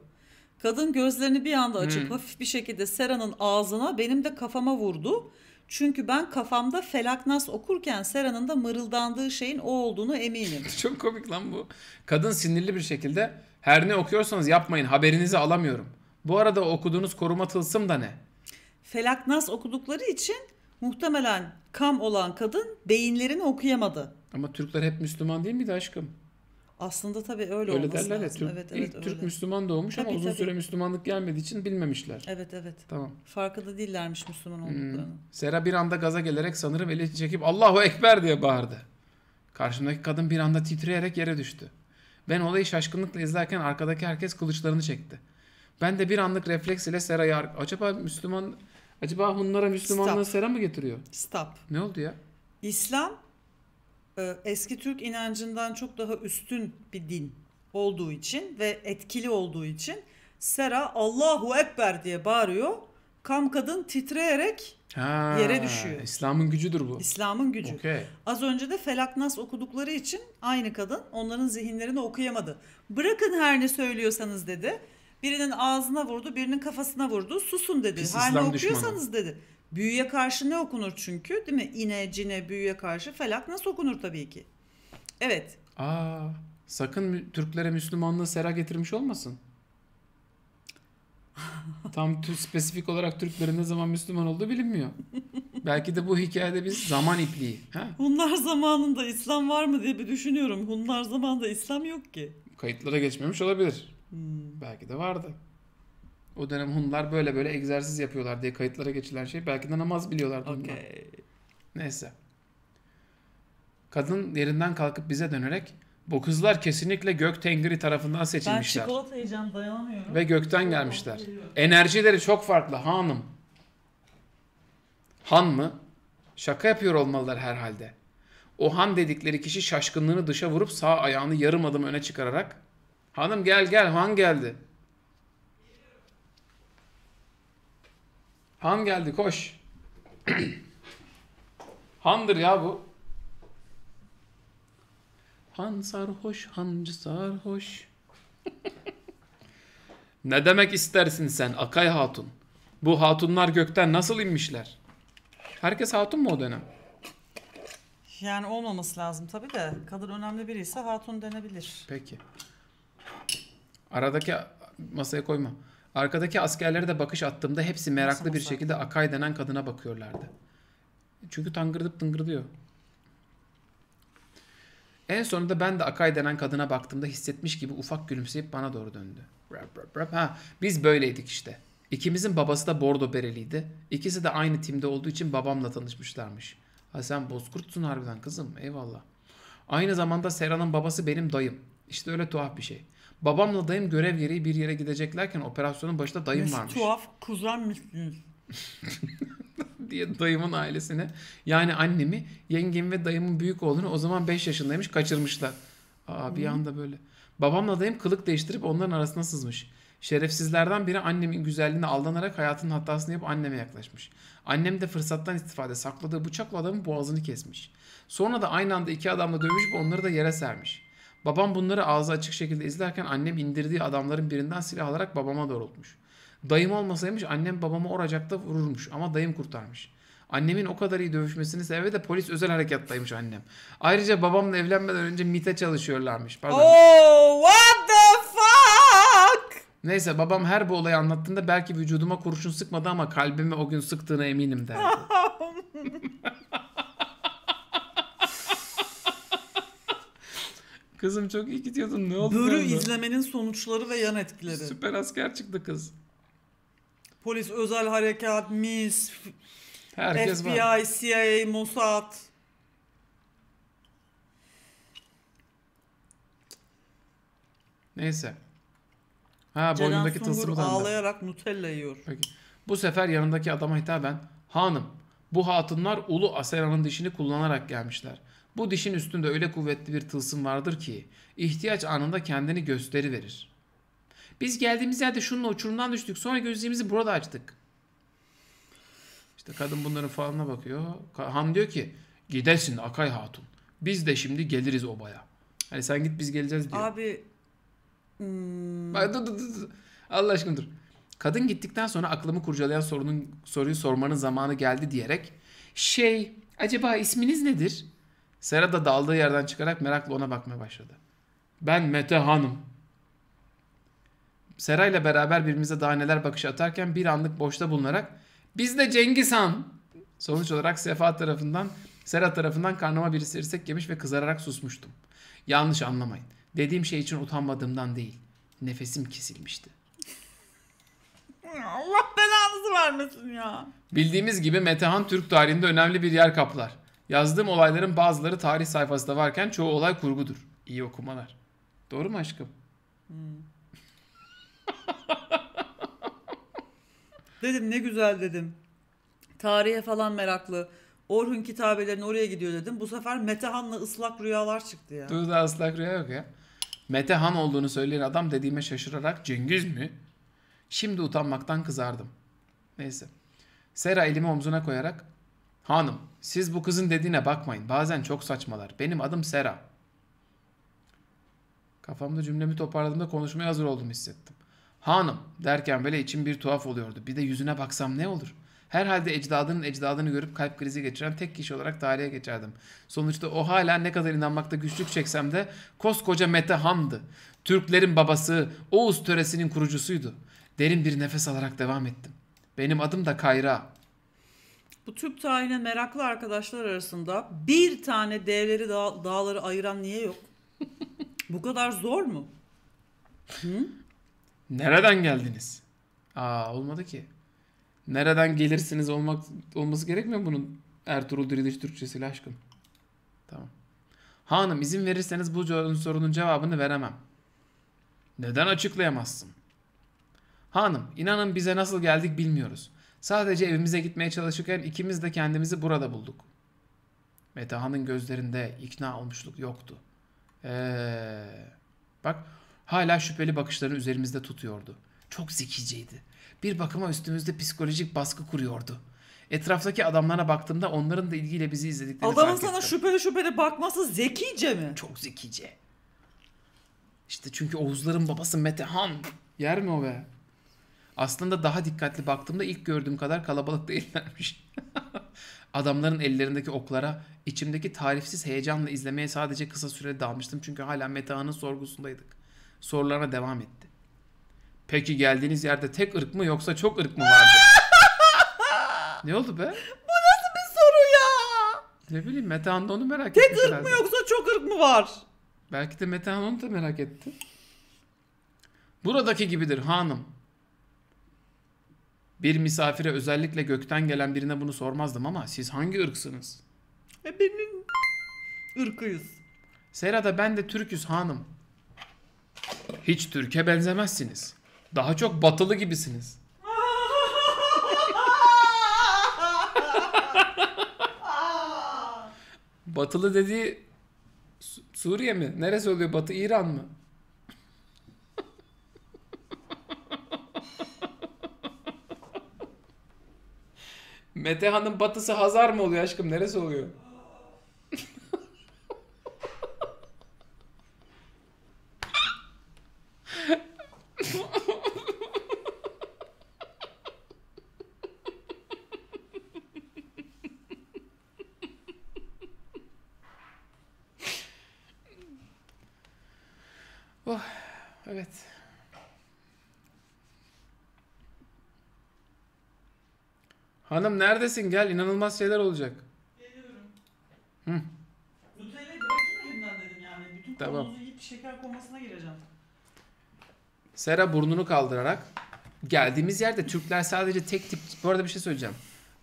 Kadın gözlerini bir anda açıp hmm. hafif bir şekilde Sera'nın ağzına benim de kafama vurdu. Çünkü ben kafamda felaknas okurken Sera'nın da mırıldandığı şeyin o olduğunu eminim. Çok komik lan bu. Kadın sinirli bir şekilde her ne okuyorsanız yapmayın haberinizi alamıyorum. Bu arada okuduğunuz koruma tılsım da ne? Felaknas okudukları için muhtemelen kam olan kadın beyinlerini okuyamadı. Ama Türkler hep Müslüman değil miydi aşkım? Aslında tabii öyle, öyle olması derler lazım. Ya, Türk, evet, evet, ilk öyle. Türk Müslüman doğmuş tabii, ama uzun tabii. süre Müslümanlık gelmediği için bilmemişler. Evet evet. Tamam. Farkında değillermiş Müslüman olduklarını. Hmm. Sera bir anda gaza gelerek sanırım eli çekip Allahu Ekber diye bağırdı. Karşımdaki kadın bir anda titreyerek yere düştü. Ben olayı şaşkınlıkla izlerken arkadaki herkes kılıçlarını çekti. Ben de bir anlık refleks ile Sera'ya acaba Müslüman acaba Hunlara Müslümanlığı Stop. Sera mı getiriyor? Stop. Ne oldu ya? İslam ee, eski Türk inancından çok daha üstün bir din olduğu için ve etkili olduğu için Sera Allahu Ekber diye bağırıyor. Kam kadın titreyerek ha, yere düşüyor. İslam'ın gücüdür bu. İslam'ın gücü. Okay. Az önce de Felaknas okudukları için aynı kadın onların zihinlerini okuyamadı. Bırakın her ne söylüyorsanız dedi. Birinin ağzına vurdu, birinin kafasına vurdu. Susun dedi. Pis her İslam ne okuyorsanız düşmanı. dedi. Büyüye karşı ne okunur çünkü değil mi? İne, cine, büyüye karşı felak nasıl okunur tabii ki. Evet. Aa, sakın Türklere Müslümanlığı sera getirmiş olmasın. Tam spesifik olarak Türklerin ne zaman Müslüman olduğu bilinmiyor. Belki de bu hikayede biz zaman ipliği. Ha? Hunlar zamanında İslam var mı diye bir düşünüyorum. Hunlar zamanında İslam yok ki. Kayıtlara geçmemiş olabilir. Hmm. Belki de vardı. O dönem Hunlar böyle böyle egzersiz yapıyorlar diye kayıtlara geçilen şey. Belki de namaz biliyorlardı okay. Hunlar. Neyse. Kadın yerinden kalkıp bize dönerek bu kızlar kesinlikle gök tengiri tarafından seçilmişler. Ben çikolata yiyeceğim dayanamıyorum. Ve gökten gelmişler. Enerjileri çok farklı hanım. Han mı? Şaka yapıyor olmalılar herhalde. O han dedikleri kişi şaşkınlığını dışa vurup sağ ayağını yarım adım öne çıkararak Hanım gel gel han geldi Han geldi koş. Handır ya bu. Han sarhoş, hancı sarhoş. ne demek istersin sen Akay Hatun? Bu hatunlar gökten nasıl inmişler? Herkes hatun mu o dönem? Yani olmaması lazım tabii de. Kadın önemli biri ise hatun denebilir. Peki. Aradaki masaya koyma. Arkadaki askerlere de bakış attığımda hepsi meraklı bir şekilde Akay denen kadına bakıyorlardı. Çünkü tangırdıp tıngırdıyor. En sonunda ben de Akay denen kadına baktığımda hissetmiş gibi ufak gülümseyip bana doğru döndü. Ha, biz böyleydik işte. İkimizin babası da Bordo Bereliydi. İkisi de aynı timde olduğu için babamla tanışmışlarmış. Ha sen bozkurtsun harbiden kızım. Eyvallah. Aynı zamanda Sera'nın babası benim dayım. İşte öyle tuhaf bir şey. Babamla dayım görev gereği bir yere gideceklerken operasyonun başında dayım varmış. varmış. tuhaf kuzen misiniz? diye dayımın ailesini, yani annemi, yengemi ve dayımın büyük olduğunu o zaman 5 yaşındaymış kaçırmışlar. Aa bir anda böyle. Babamla dayım kılık değiştirip onların arasına sızmış. Şerefsizlerden biri annemin güzelliğine aldanarak hayatının hatasını yapıp anneme yaklaşmış. Annem de fırsattan istifade sakladığı bıçakla adamın boğazını kesmiş. Sonra da aynı anda iki adamla dövüşüp onları da yere sermiş. Babam bunları ağzı açık şekilde izlerken annem indirdiği adamların birinden silah alarak babama doğrultmuş. Dayım olmasaymış annem babamı oracakta vururmuş ama dayım kurtarmış. Annemin o kadar iyi dövüşmesini sebebi de polis özel harekattaymış annem. Ayrıca babamla evlenmeden önce MIT'e çalışıyorlarmış. Pardon. Oh, what the fuck? Neyse babam her bu olayı anlattığında belki vücuduma kurşun sıkmadı ama kalbime o gün sıktığına eminim derdi. Oh, Kızım çok iyi gidiyordun ne oldu? Börü izlemenin sonuçları ve yan etkileri. Süper asker çıktı kız. Polis, özel harekat, MIS, Herkes FBI, var. CIA, Mossad. Neyse. Ha Ceren boynundaki Sungur tılsımı da ağlayarak Nutella yiyor. Peki. Bu sefer yanındaki adama hitaben hanım bu hatunlar Ulu Asera'nın dişini kullanarak gelmişler. Bu dişin üstünde öyle kuvvetli bir tılsım vardır ki ihtiyaç anında kendini gösteri verir. Biz geldiğimiz yerde şununla uçurumdan düştük sonra gözlerimizi burada açtık. İşte kadın bunların falına bakıyor. Han diyor ki gidersin Akay Hatun. Biz de şimdi geliriz obaya. Hani sen git biz geleceğiz diyor. Abi. Hmm. dur, dur, dur. Allah aşkına dur. Kadın gittikten sonra aklımı kurcalayan sorunun soruyu sormanın zamanı geldi diyerek şey acaba isminiz nedir? Sera da daldığı yerden çıkarak merakla ona bakmaya başladı. Ben Mete Hanım. Sera ile beraber birbirimize daha neler bakış atarken bir anlık boşta bulunarak biz de Cengiz Han. Sonuç olarak Sefa tarafından Sera tarafından karnıma bir sirsek yemiş ve kızararak susmuştum. Yanlış anlamayın. Dediğim şey için utanmadığımdan değil. Nefesim kesilmişti. Allah belanızı vermesin ya. Bildiğimiz gibi Metehan Türk tarihinde önemli bir yer kaplar. Yazdığım olayların bazıları tarih sayfasında varken çoğu olay kurgudur. İyi okumalar. Doğru mu aşkım? Hmm. dedim ne güzel dedim. Tarihe falan meraklı. Orhun kitabelerine oraya gidiyor dedim. Bu sefer Metehan'la ıslak rüyalar çıktı ya. Dur da ıslak rüya yok ya. Metehan olduğunu söyleyen adam dediğime şaşırarak Cengiz mi? Şimdi utanmaktan kızardım. Neyse. Sera elimi omzuna koyarak Hanım, siz bu kızın dediğine bakmayın. Bazen çok saçmalar. Benim adım Sera. Kafamda cümlemi toparladığımda konuşmaya hazır oldum hissettim. Hanım derken böyle içim bir tuhaf oluyordu. Bir de yüzüne baksam ne olur? Herhalde ecdadının ecdadını görüp kalp krizi geçiren tek kişi olarak tarihe geçerdim. Sonuçta o hala ne kadar inanmakta güçlük çeksem de koskoca Mete Ham'dı. Türklerin babası, Oğuz töresinin kurucusuydu. Derin bir nefes alarak devam ettim. Benim adım da Kayra. Bu tüp tarihine meraklı arkadaşlar arasında bir tane devleri dağ, dağları ayıran niye yok? Bu kadar zor mu? Hı? Nereden geldiniz? Aa olmadı ki. Nereden gelirsiniz olmak olması gerekmiyor bunun Ertuğrul Diriliş Türkçesiyle aşkım? Tamam. Hanım izin verirseniz bu sorunun cevabını veremem. Neden açıklayamazsın? Hanım inanın bize nasıl geldik bilmiyoruz. Sadece evimize gitmeye çalışırken ikimiz de kendimizi burada bulduk. Metehan'ın gözlerinde ikna olmuşluk yoktu. Ee, bak hala şüpheli bakışlarını üzerimizde tutuyordu. Çok zekiceydi. Bir bakıma üstümüzde psikolojik baskı kuruyordu. Etraftaki adamlara baktığımda onların da ilgiyle bizi izlediklerini Adamın fark ettim. sana şüpheli şüpheli bakması zekice mi? Çok zekice. İşte çünkü Oğuzların babası Metehan. Yer mi o be? Aslında daha dikkatli baktığımda ilk gördüğüm kadar kalabalık değillermiş. Adamların ellerindeki oklara içimdeki tarifsiz heyecanla izlemeye sadece kısa sürede dalmıştım. Çünkü hala Metehan'ın sorgusundaydık. Sorularına devam etti. Peki geldiğiniz yerde tek ırk mı yoksa çok ırk mı vardı? ne oldu be? Bu nasıl bir soru ya? Ne bileyim Metehan da onu merak etti. Tek ırk herhalde. mı yoksa çok ırk mı var? Belki de Metehan onu da merak etti. Buradaki gibidir hanım. Bir misafire özellikle gökten gelen birine bunu sormazdım ama siz hangi ırksınız? E benim ırkıyız. Sera da ben de Türküz hanım. Hiç Türk'e benzemezsiniz. Daha çok batılı gibisiniz. batılı dediği Suriye mi? Neresi oluyor batı? İran mı? Metehan'ın batısı Hazar mı oluyor aşkım? Neresi oluyor? Adam neredesin gel inanılmaz şeyler olacak. Geliyorum. Hı. Nutella'yı bırakayım elimden dedim yani. Bütün tamam. kolunuzu yiyip şeker komasına gireceğim. Sera burnunu kaldırarak geldiğimiz yerde Türkler sadece tek tip bu arada bir şey söyleyeceğim.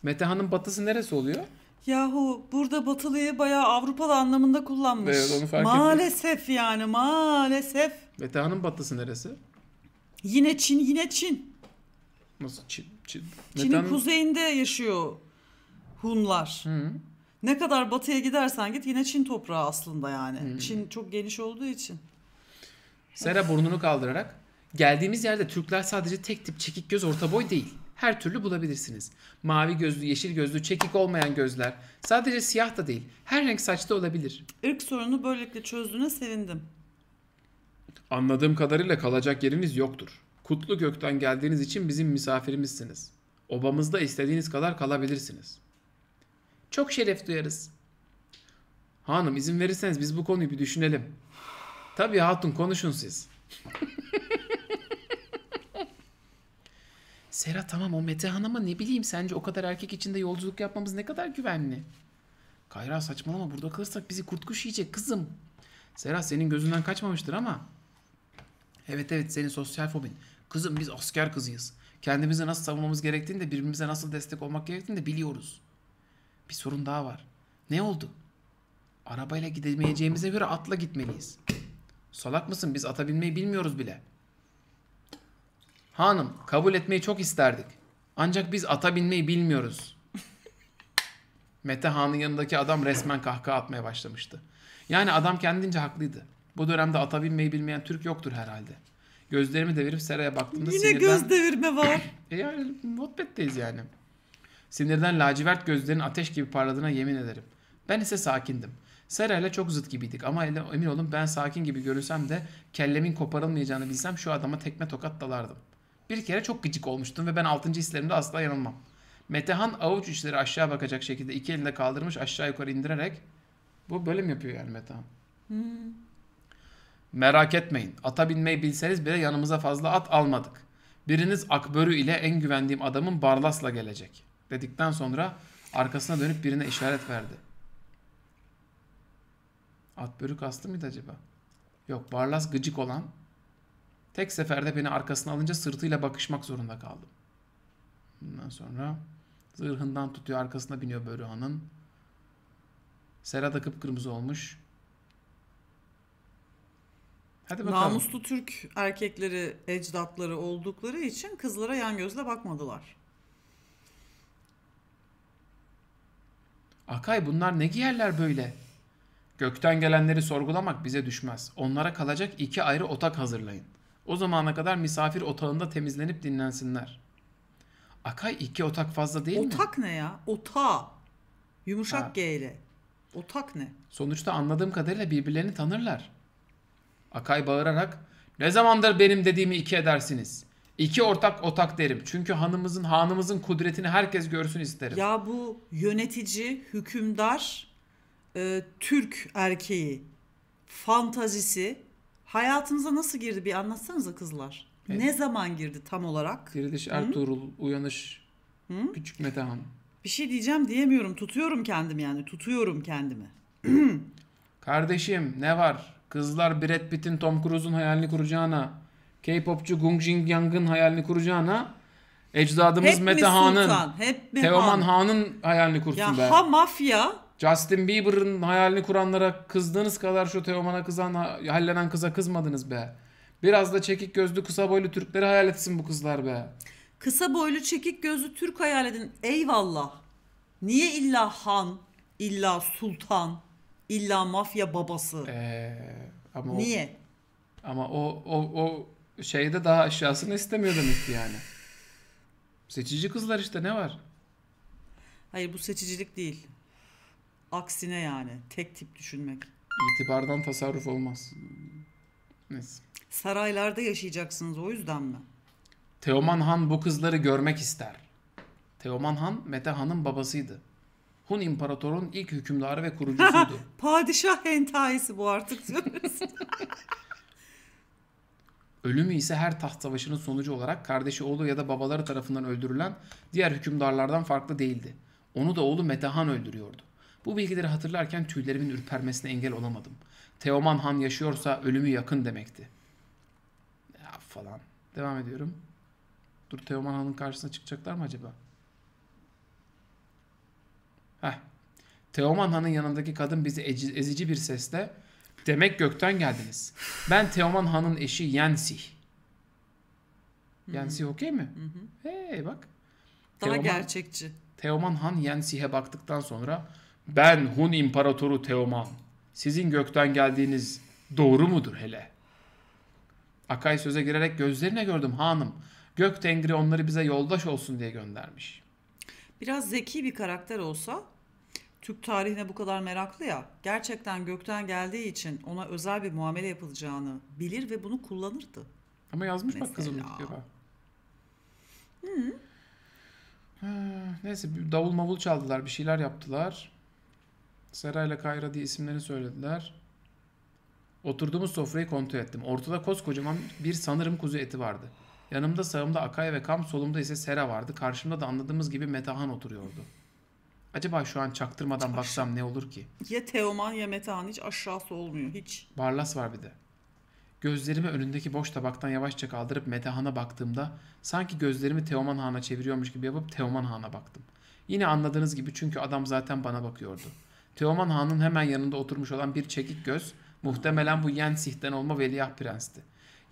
Metehan'ın batısı neresi oluyor? Yahu burada batılıyı bayağı Avrupalı anlamında kullanmış. Evet onu fark Maalesef ettim. yani maalesef. Metehan'ın batısı neresi? Yine Çin yine Çin. Nasıl Çin? Çin, Çin'in neden... kuzeyinde yaşıyor Hunlar. Hı. Ne kadar batıya gidersen git yine Çin toprağı aslında yani. Hı. Çin çok geniş olduğu için. Sera burnunu kaldırarak geldiğimiz yerde Türkler sadece tek tip çekik göz orta boy değil. Her türlü bulabilirsiniz. Mavi gözlü, yeşil gözlü, çekik olmayan gözler. Sadece siyah da değil. Her renk saçta olabilir. Irk sorunu böylelikle çözdüğüne sevindim. Anladığım kadarıyla kalacak yeriniz yoktur kutlu gökten geldiğiniz için bizim misafirimizsiniz. Obamızda istediğiniz kadar kalabilirsiniz. Çok şeref duyarız. Hanım izin verirseniz biz bu konuyu bir düşünelim. Tabii hatun konuşun siz. Sera tamam o Mete Hanım'a ne bileyim sence o kadar erkek içinde yolculuk yapmamız ne kadar güvenli? Kayra saçmalama burada kalırsak bizi kurt kuş yiyecek kızım. Sera senin gözünden kaçmamıştır ama. Evet evet senin sosyal fobin. Kızım biz asker kızıyız. Kendimizi nasıl savunmamız gerektiğini de birbirimize nasıl destek olmak gerektiğini de biliyoruz. Bir sorun daha var. Ne oldu? Arabayla gidemeyeceğimize göre atla gitmeliyiz. Salak mısın? Biz ata binmeyi bilmiyoruz bile. Hanım, kabul etmeyi çok isterdik. Ancak biz ata binmeyi bilmiyoruz. Mete Han'ın yanındaki adam resmen kahkaha atmaya başlamıştı. Yani adam kendince haklıydı. Bu dönemde ata binmeyi bilmeyen Türk yoktur herhalde.'' Gözlerimi devirip Sera'ya baktığımda Yine sinirden... göz devirme var. e yani Wattpad'deyiz yani. Sinirden lacivert gözlerin ateş gibi parladığına yemin ederim. Ben ise sakindim. Sera ile çok zıt gibiydik ama emin olun ben sakin gibi görünsem de kellemin koparılmayacağını bilsem şu adama tekme tokat dalardım. Bir kere çok gıcık olmuştum ve ben 6. hislerimde asla yanılmam. Metehan avuç içleri aşağı bakacak şekilde iki elinde kaldırmış aşağı yukarı indirerek bu böyle yapıyor yani Metehan? Hmm. Merak etmeyin. Ata binmeyi bilseniz bile yanımıza fazla at almadık. Biriniz akbörü ile en güvendiğim adamın barlasla gelecek. Dedikten sonra arkasına dönüp birine işaret verdi. Akbörü kastı mıydı acaba? Yok barlas gıcık olan tek seferde beni arkasına alınca sırtıyla bakışmak zorunda kaldım. Bundan sonra zırhından tutuyor arkasına biniyor Börühan'ın. Sera da kıpkırmızı olmuş. Hadi bakalım. Namuslu Türk erkekleri ecdatları oldukları için kızlara yan gözle bakmadılar. Akay bunlar ne giyerler böyle? Gökten gelenleri sorgulamak bize düşmez. Onlara kalacak iki ayrı otak hazırlayın. O zamana kadar misafir otağında temizlenip dinlensinler. Akay iki otak fazla değil otak mi? Otak ne ya? Otağı. Yumuşak ha. G ile. Otak ne? Sonuçta anladığım kadarıyla birbirlerini tanırlar. Akay bağırarak ne zamandır benim dediğimi iki edersiniz. İki ortak otak derim. Çünkü hanımızın hanımızın kudretini herkes görsün isterim. Ya bu yönetici, hükümdar, e, Türk erkeği fantazisi hayatınıza nasıl girdi bir anlatsanıza kızlar. Evet. Ne zaman girdi tam olarak? Diriliş Ertuğrul, Hı? Uyanış, Hı? Küçük Metehan. Bir şey diyeceğim diyemiyorum. Tutuyorum kendimi yani. Tutuyorum kendimi. Kardeşim ne var? Kızlar Brad Pitt'in Tom Cruise'un hayalini kuracağına, K-popçu Gung Jin Yang'ın hayalini kuracağına ecdadımız hep Mete Han'ın, Teoman Han'ın hayalini kursun ya, be. Ha mafya. Justin Bieber'ın hayalini kuranlara kızdığınız kadar şu Teoman'a kızan, hallenen kıza kızmadınız be. Biraz da çekik gözlü kısa boylu Türkleri hayal etsin bu kızlar be. Kısa boylu çekik gözlü Türk hayal edin. Eyvallah. Niye illa han, illa sultan? İlla mafya babası. Ee, ama Niye? O, ama o, o, o şeyde daha aşağısını istemiyor demek ki yani. Seçici kızlar işte ne var? Hayır bu seçicilik değil. Aksine yani tek tip düşünmek. İtibardan tasarruf olmaz. Neyse. Saraylarda yaşayacaksınız o yüzden mi? Teoman Han bu kızları görmek ister. Teoman Han Mete Han'ın babasıydı. Hun İmparator'un ilk hükümdarı ve kurucusuydu. Padişah hentayesi bu artık diyoruz. Ölümü ise her taht savaşının sonucu olarak kardeşi oğlu ya da babaları tarafından öldürülen diğer hükümdarlardan farklı değildi. Onu da oğlu Metehan öldürüyordu. Bu bilgileri hatırlarken tüylerimin ürpermesine engel olamadım. Teoman Han yaşıyorsa ölümü yakın demekti. Ya falan. Devam ediyorum. Dur Teoman Han'ın karşısına çıkacaklar mı acaba? Heh. Teoman Han'ın yanındaki kadın bizi ezici bir sesle demek gökten geldiniz. Ben Teoman Han'ın eşi Yensi. Yensi okey mi? Hey bak. Daha Teoman, gerçekçi. Teoman Han Yensi'ye baktıktan sonra ben Hun İmparatoru Teoman. Sizin gökten geldiğiniz doğru mudur hele? Akay söze girerek gözlerine gördüm hanım. Gök Tengri onları bize yoldaş olsun diye göndermiş. Biraz zeki bir karakter olsa Türk tarihine bu kadar meraklı ya, gerçekten gökten geldiği için ona özel bir muamele yapılacağını bilir ve bunu kullanırdı. Ama yazmış Mesela. bak kızım Mektuba. Hı. Neyse bir davul mavul çaldılar, bir şeyler yaptılar. Sera ile Kayra diye isimlerini söylediler. Oturduğumuz sofrayı kontrol ettim. Ortada koskocaman bir sanırım kuzu eti vardı. Yanımda sağımda Akay ve Kam, solumda ise Sera vardı. Karşımda da anladığımız gibi Metahan oturuyordu. Acaba şu an çaktırmadan Aşağı. baksam ne olur ki? Ya Teoman ya Metehan hiç aşağısı olmuyor hiç. Barlas var bir de. Gözlerimi önündeki boş tabaktan yavaşça kaldırıp Metehan'a baktığımda sanki gözlerimi Teoman Han'a çeviriyormuş gibi yapıp Teoman Han'a baktım. Yine anladığınız gibi çünkü adam zaten bana bakıyordu. Teoman Han'ın hemen yanında oturmuş olan bir çekik göz muhtemelen bu Yensih'ten olma Veliaht Prens'ti.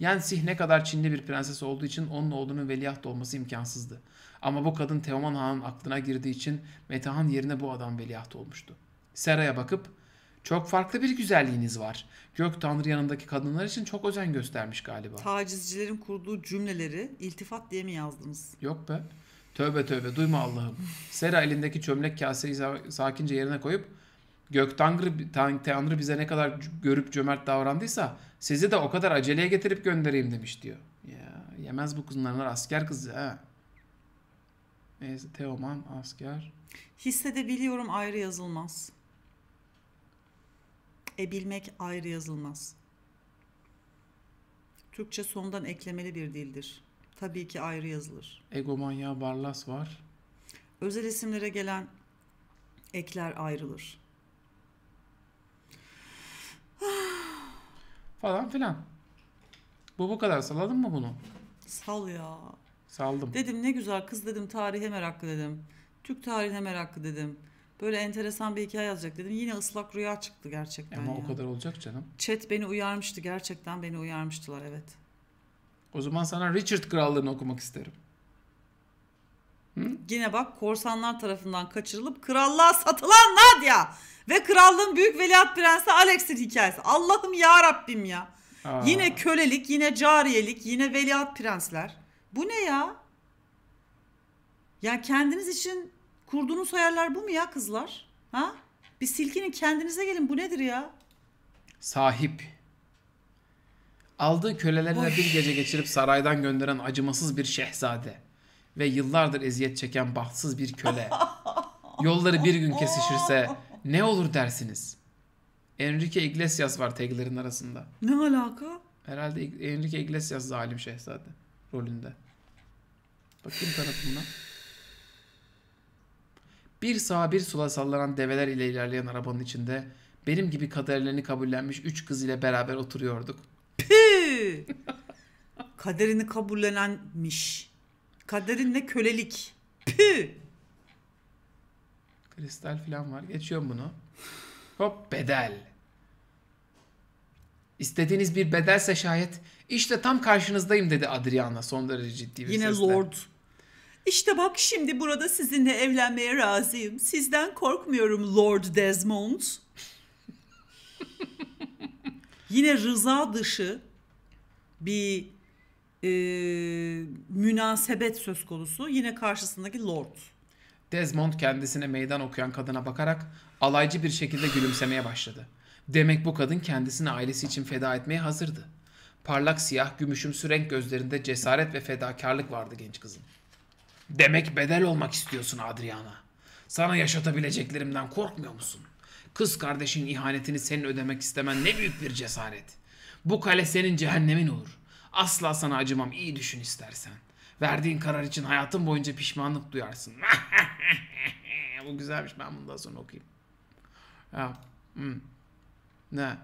Yensih ne kadar Çinli bir prenses olduğu için onun oğlunun veliaht olması imkansızdı. Ama bu kadın Teoman Han'ın aklına girdiği için Metehan yerine bu adam veliaht olmuştu. Sera'ya bakıp çok farklı bir güzelliğiniz var. Gök Tanrı yanındaki kadınlar için çok özen göstermiş galiba. Tacizcilerin kurduğu cümleleri iltifat diye mi yazdınız? Yok be. Tövbe tövbe duyma Allah'ım. Sera elindeki çömlek kaseyi sakince yerine koyup Gök Tanrı, Tanrı bize ne kadar görüp cömert davrandıysa sizi de o kadar aceleye getirip göndereyim demiş diyor. Ya, yemez bu kızınlar asker kızı ha. Neyse Teoman asker. Hissedebiliyorum ayrı yazılmaz. E bilmek ayrı yazılmaz. Türkçe sondan eklemeli bir dildir. Tabii ki ayrı yazılır. Ego Egomanya Barlas var. Özel isimlere gelen ekler ayrılır. Falan filan. Bu bu kadar. Saladın mı bunu? Sal ya. Saldım. Dedim ne güzel kız dedim tarihe meraklı dedim. Türk tarihine meraklı dedim. Böyle enteresan bir hikaye yazacak dedim. Yine ıslak rüya çıktı gerçekten. Ama ya. o kadar olacak canım. Chat beni uyarmıştı. Gerçekten beni uyarmıştılar evet. O zaman sana Richard Krallığını okumak isterim. Hı? Yine bak korsanlar tarafından kaçırılıp krallığa satılan Nadia ve krallığın büyük veliaht prensi Alex'in hikayesi. Allah'ım ya Rabbim ya. Aa. Yine kölelik, yine cariyelik, yine veliaht prensler. Bu ne ya? Ya kendiniz için kurduğunuz hayaller bu mu ya kızlar? Ha? Bir silkinin kendinize gelin bu nedir ya? Sahip. Aldığı kölelerine Oy. bir gece geçirip saraydan gönderen acımasız bir şehzade ve yıllardır eziyet çeken bahtsız bir köle. Yolları bir gün kesişirse ne olur dersiniz? Enrique Iglesias var teklerin arasında. Ne alaka? Herhalde Enrique Iglesias zalim şehzade rolünde. Bakayım tanıtımına. Bir sağa bir sola sallanan develer ile ilerleyen arabanın içinde benim gibi kaderlerini kabullenmiş üç kız ile beraber oturuyorduk. Pü! Kaderini kabullenenmiş. Kaderin ne kölelik. Pü. Kristal falan var. Geçiyorum bunu. Hop bedel. İstediğiniz bir bedelse şayet işte tam karşınızdayım dedi Adriana son derece ciddi bir Yine sesle. Lord. İşte bak şimdi burada sizinle evlenmeye razıyım. Sizden korkmuyorum Lord Desmond. Yine rıza dışı bir e, münasebet söz konusu yine karşısındaki lord. Desmond kendisine meydan okuyan kadına bakarak alaycı bir şekilde gülümsemeye başladı. Demek bu kadın kendisini ailesi için feda etmeye hazırdı. Parlak siyah gümüşümsü renk gözlerinde cesaret ve fedakarlık vardı genç kızın. Demek bedel olmak istiyorsun Adriana. Sana yaşatabileceklerimden korkmuyor musun? Kız kardeşin ihanetini senin ödemek istemen ne büyük bir cesaret. Bu kale senin cehennemin olur. Asla sana acımam. İyi düşün istersen. Verdiğin karar için hayatın boyunca pişmanlık duyarsın. Bu güzelmiş. Ben bundan sonra okuyayım. Ya. Hmm. Ne?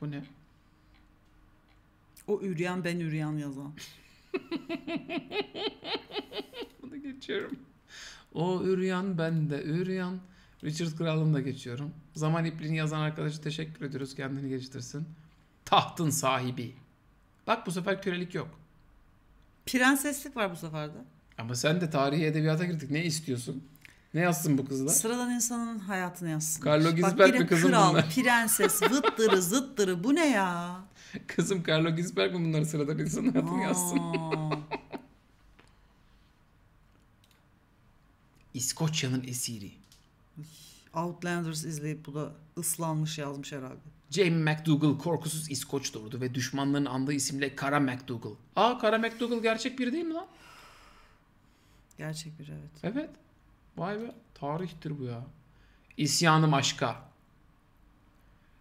Bu ne? O üryan ben üryan yazan. Bunu geçiyorum. O üryan ben de üryan. Richard Kral'ın da geçiyorum. Zaman ipliğini yazan arkadaşı teşekkür ediyoruz. Kendini geliştirsin. Tahtın sahibi. Bak bu sefer kölelik yok. Prenseslik var bu seferde. Ama sen de tarihi edebiyata girdik. Ne istiyorsun? Ne yazsın bu kızlar? Sıradan insanın hayatını yazsın. Carlo Gisbert mi kızım kral, bunlar? prenses, vıttırı, zıttırı bu ne ya? Kızım Carlo Gisbert mi bunlar sıradan insanın hayatını Aa. yazsın? İskoçya'nın esiri. Outlanders izleyip bu da ıslanmış yazmış herhalde. Jamie McDougall korkusuz İskoç doğurdu ve düşmanların andığı isimle Kara McDougall. Aa Kara McDougall gerçek biri değil mi lan? Gerçek biri evet. Evet. Vay be tarihtir bu ya. İsyanım aşka.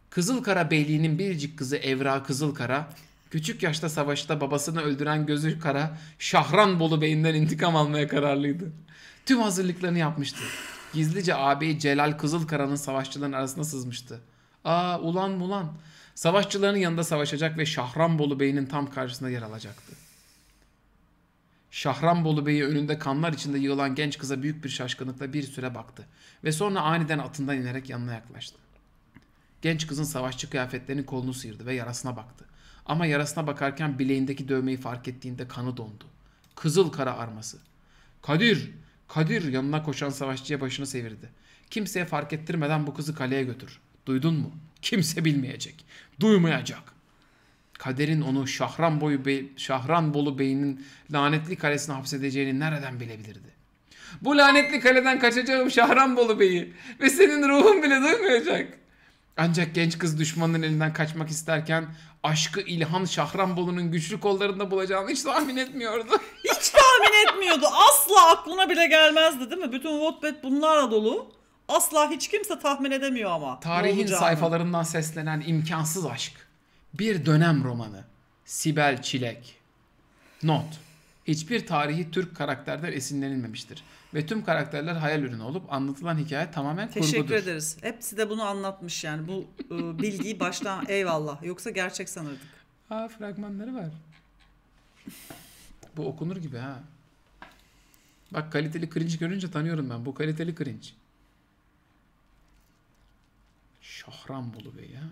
Kızılkara Beyliği'nin biricik kızı Evra Kızılkara Küçük yaşta savaşta babasını öldüren gözü kara Şahran Bolu Bey'inden intikam almaya kararlıydı. Tüm hazırlıklarını yapmıştı. Gizlice ağabeyi Celal Kızılkara'nın savaşçıların arasına sızmıştı. Aa ulan mulan. Savaşçıların yanında savaşacak ve Şahrambolu Bey'in tam karşısında yer alacaktı. Şahrambolu Bey'i önünde kanlar içinde yığılan genç kıza büyük bir şaşkınlıkla bir süre baktı ve sonra aniden atından inerek yanına yaklaştı. Genç kızın savaşçı kıyafetlerini kolunu sıyırdı ve yarasına baktı. Ama yarasına bakarken bileğindeki dövmeyi fark ettiğinde kanı dondu. Kızıl kara arması. Kadir! Kadir yanına koşan savaşçıya başını sevirdi. Kimseye fark ettirmeden bu kızı kaleye götür. Duydun mu? Kimse bilmeyecek. Duymayacak. Kaderin onu Şahran boyu be Şahran Bolu Bey'in lanetli kalesine hapsedeceğini nereden bilebilirdi? Bu lanetli kaleden kaçacağım Şahran Bolu Bey'i ve senin ruhun bile duymayacak. Ancak genç kız düşmanın elinden kaçmak isterken aşkı İlhan Şahranbolu'nun güçlü kollarında bulacağını hiç tahmin etmiyordu. Hiç tahmin etmiyordu. Asla aklına bile gelmezdi değil mi? Bütün Wattpad bunlarla dolu. Asla hiç kimse tahmin edemiyor ama. Tarihin sayfalarından seslenen imkansız aşk. Bir dönem romanı. Sibel Çilek. Not. Hiçbir tarihi Türk karakterler esinlenilmemiştir. Ve tüm karakterler hayal ürünü olup anlatılan hikaye tamamen Teşekkür kurgudur. Teşekkür ederiz. Hepsi de bunu anlatmış yani. Bu e, bilgiyi baştan eyvallah. Yoksa gerçek sanırdık. Aa fragmanları var. Bu okunur gibi ha. Bak kaliteli cringe görünce tanıyorum ben. Bu kaliteli cringe. Şahram bulu Bey ya.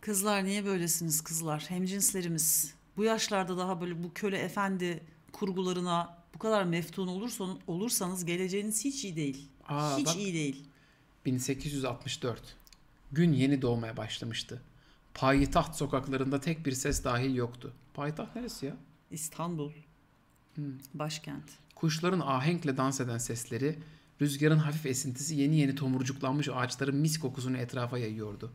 Kızlar niye böylesiniz kızlar? Hemcinslerimiz bu yaşlarda daha böyle bu köle efendi kurgularına bu kadar meftun olursan, olursanız geleceğiniz hiç iyi değil. Aa, hiç bak, iyi değil. 1864. Gün yeni doğmaya başlamıştı payitaht sokaklarında tek bir ses dahi yoktu. Payitaht neresi ya? İstanbul. Hmm. Başkent. Kuşların ahenkle dans eden sesleri, rüzgarın hafif esintisi yeni yeni tomurcuklanmış ağaçların mis kokusunu etrafa yayıyordu.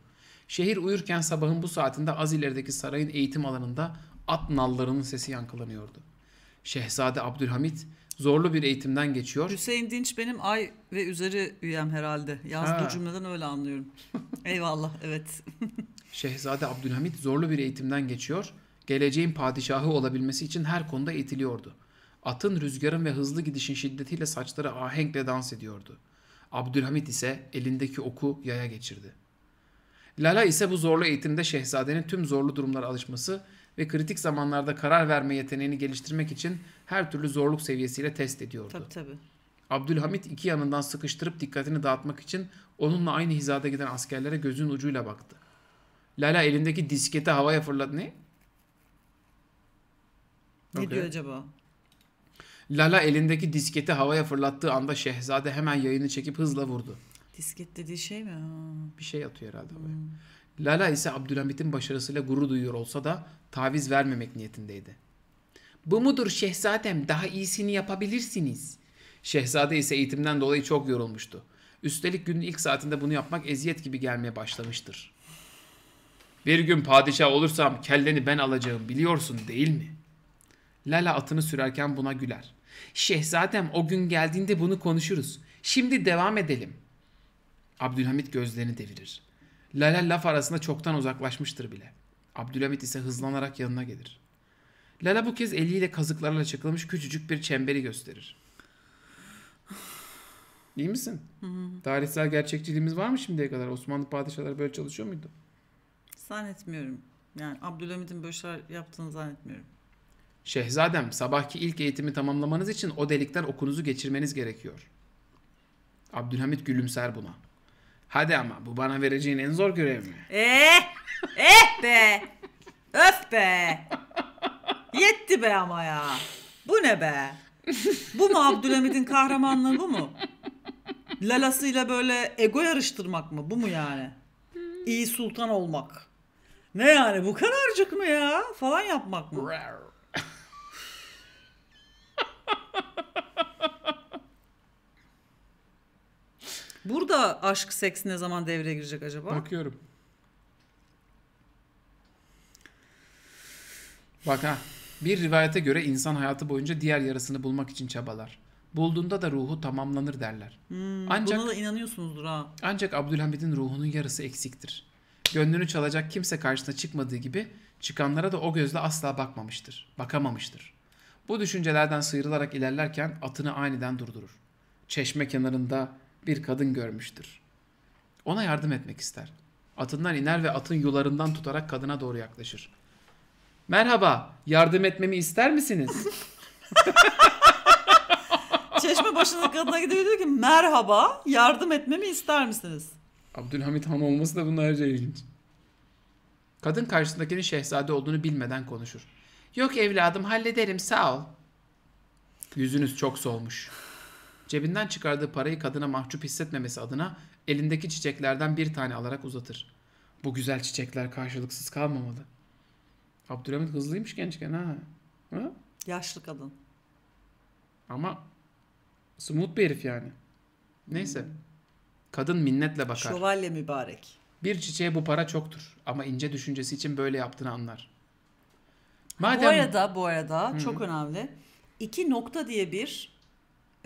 Şehir uyurken sabahın bu saatinde az ilerideki sarayın eğitim alanında at nallarının sesi yankılanıyordu. Şehzade Abdülhamit zorlu bir eğitimden geçiyor. Hüseyin Dinç benim ay ve üzeri üyem herhalde. Yazdığı ha. cümleden öyle anlıyorum. Eyvallah evet. Şehzade Abdülhamit zorlu bir eğitimden geçiyor. Geleceğin padişahı olabilmesi için her konuda eğitiliyordu. Atın, rüzgarın ve hızlı gidişin şiddetiyle saçları ahenkle dans ediyordu. Abdülhamit ise elindeki oku yaya geçirdi. Lala ise bu zorlu eğitimde şehzadenin tüm zorlu durumlara alışması ve kritik zamanlarda karar verme yeteneğini geliştirmek için her türlü zorluk seviyesiyle test ediyordu. Tabii tabii. Abdülhamit iki yanından sıkıştırıp dikkatini dağıtmak için onunla aynı hizada giden askerlere gözün ucuyla baktı. Lala elindeki disketi havaya fırladı. Ne? Ne okay. diyor acaba? Lala elindeki disketi havaya fırlattığı anda Şehzade hemen yayını çekip hızla vurdu. Disket dediği şey mi? Ha. Bir şey atıyor herhalde Hmm. Lala ise Abdülhamit'in başarısıyla gurur duyuyor olsa da taviz vermemek niyetindeydi. Bu mudur şehzadem daha iyisini yapabilirsiniz. Şehzade ise eğitimden dolayı çok yorulmuştu. Üstelik günün ilk saatinde bunu yapmak eziyet gibi gelmeye başlamıştır. Bir gün padişah olursam kelleni ben alacağım biliyorsun değil mi? Lala atını sürerken buna güler. Şehzadem o gün geldiğinde bunu konuşuruz. Şimdi devam edelim. Abdülhamit gözlerini devirir. Lale laf arasında çoktan uzaklaşmıştır bile. Abdülhamit ise hızlanarak yanına gelir. Lala bu kez eliyle kazıklarla çakılmış küçücük bir çemberi gösterir. İyi misin? Hmm. Tarihsel gerçekçiliğimiz var mı şimdiye kadar? Osmanlı padişahları böyle çalışıyor muydu? Zannetmiyorum. Yani Abdülhamid'in böyle şeyler yaptığını zannetmiyorum. Şehzadem sabahki ilk eğitimi tamamlamanız için o delikten okunuzu geçirmeniz gerekiyor. Abdülhamit gülümser buna. Hadi ama bu bana vereceğin en zor görev mi? Eh! Eh be! Öf be! Yetti be ama ya. Bu ne be? Bu mu Abdülhamid'in kahramanlığı bu mu? Lalasıyla böyle ego yarıştırmak mı? Bu mu yani? İyi sultan olmak. Ne yani bu kadarcık mı ya? Falan yapmak mı? Burada aşk seks ne zaman devreye girecek acaba? Bakıyorum. Bak ha. Bir rivayete göre insan hayatı boyunca diğer yarısını bulmak için çabalar. Bulduğunda da ruhu tamamlanır derler. Hmm, ancak, buna da inanıyorsunuzdur ha. Ancak Abdülhamid'in ruhunun yarısı eksiktir. Gönlünü çalacak kimse karşısına çıkmadığı gibi çıkanlara da o gözle asla bakmamıştır. Bakamamıştır. Bu düşüncelerden sıyrılarak ilerlerken atını aniden durdurur. Çeşme kenarında bir kadın görmüştür. Ona yardım etmek ister. Atından iner ve atın yularından tutarak kadına doğru yaklaşır. Merhaba, yardım etmemi ister misiniz? Çeşme başındaki kadına gidiyor diyor ki merhaba, yardım etmemi ister misiniz? Abdülhamit Han olması da bunlar ayrıca ilginç. Kadın karşısındakinin şehzade olduğunu bilmeden konuşur. Yok evladım hallederim sağ ol. Yüzünüz çok solmuş. Cebinden çıkardığı parayı kadına mahcup hissetmemesi adına elindeki çiçeklerden bir tane alarak uzatır. Bu güzel çiçekler karşılıksız kalmamalı. Abdülhamit hızlıymış gençken ha. ha? Yaşlı kadın. Ama smooth bir herif yani. Neyse. Hmm. Kadın minnetle bakar. Şövalye mübarek. Bir çiçeğe bu para çoktur ama ince düşüncesi için böyle yaptığını anlar. Madem... Bu arada bu arada Hı-hı. çok önemli. İki nokta diye bir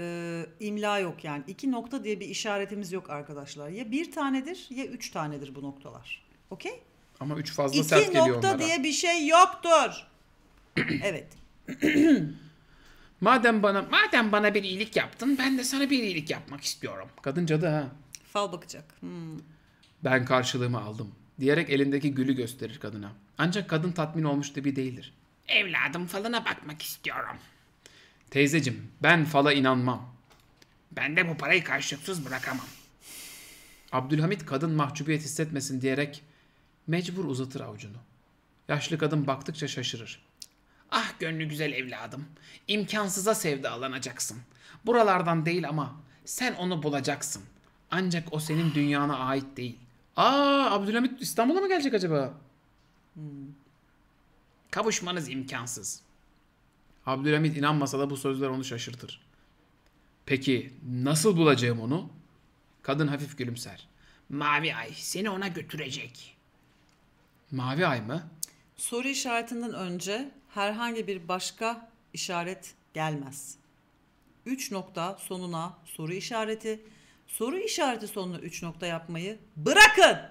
e, imla yok yani. iki nokta diye bir işaretimiz yok arkadaşlar. Ya bir tanedir ya üç tanedir bu noktalar. Okey? Ama üç fazla iki sert geliyor onlara. İki nokta diye bir şey yoktur. evet. madem bana madem bana bir iyilik yaptın ben de sana bir iyilik yapmak istiyorum. Kadın cadı ha. Fal bakacak. Hmm. Ben karşılığımı aldım diyerek elindeki gülü gösterir kadına. Ancak kadın tatmin olmuş gibi değildir. Evladım falına bakmak istiyorum Teyzecim ben fala inanmam. Ben de bu parayı karşılıksız bırakamam. Abdülhamit kadın mahcubiyet hissetmesin diyerek mecbur uzatır avucunu. Yaşlı kadın baktıkça şaşırır. Ah gönlü güzel evladım. İmkansıza sevdalanacaksın. Buralardan değil ama sen onu bulacaksın. Ancak o senin dünyana ait değil. Aa Abdülhamit İstanbul'a mı gelecek acaba? Hmm. Kavuşmanız imkansız. Abdülhamit inanmasa da bu sözler onu şaşırtır. Peki nasıl bulacağım onu? Kadın hafif gülümser. Mavi ay seni ona götürecek. Mavi ay mı? Soru işaretinden önce herhangi bir başka işaret gelmez. 3 nokta sonuna soru işareti, soru işareti sonuna 3 nokta yapmayı bırakın.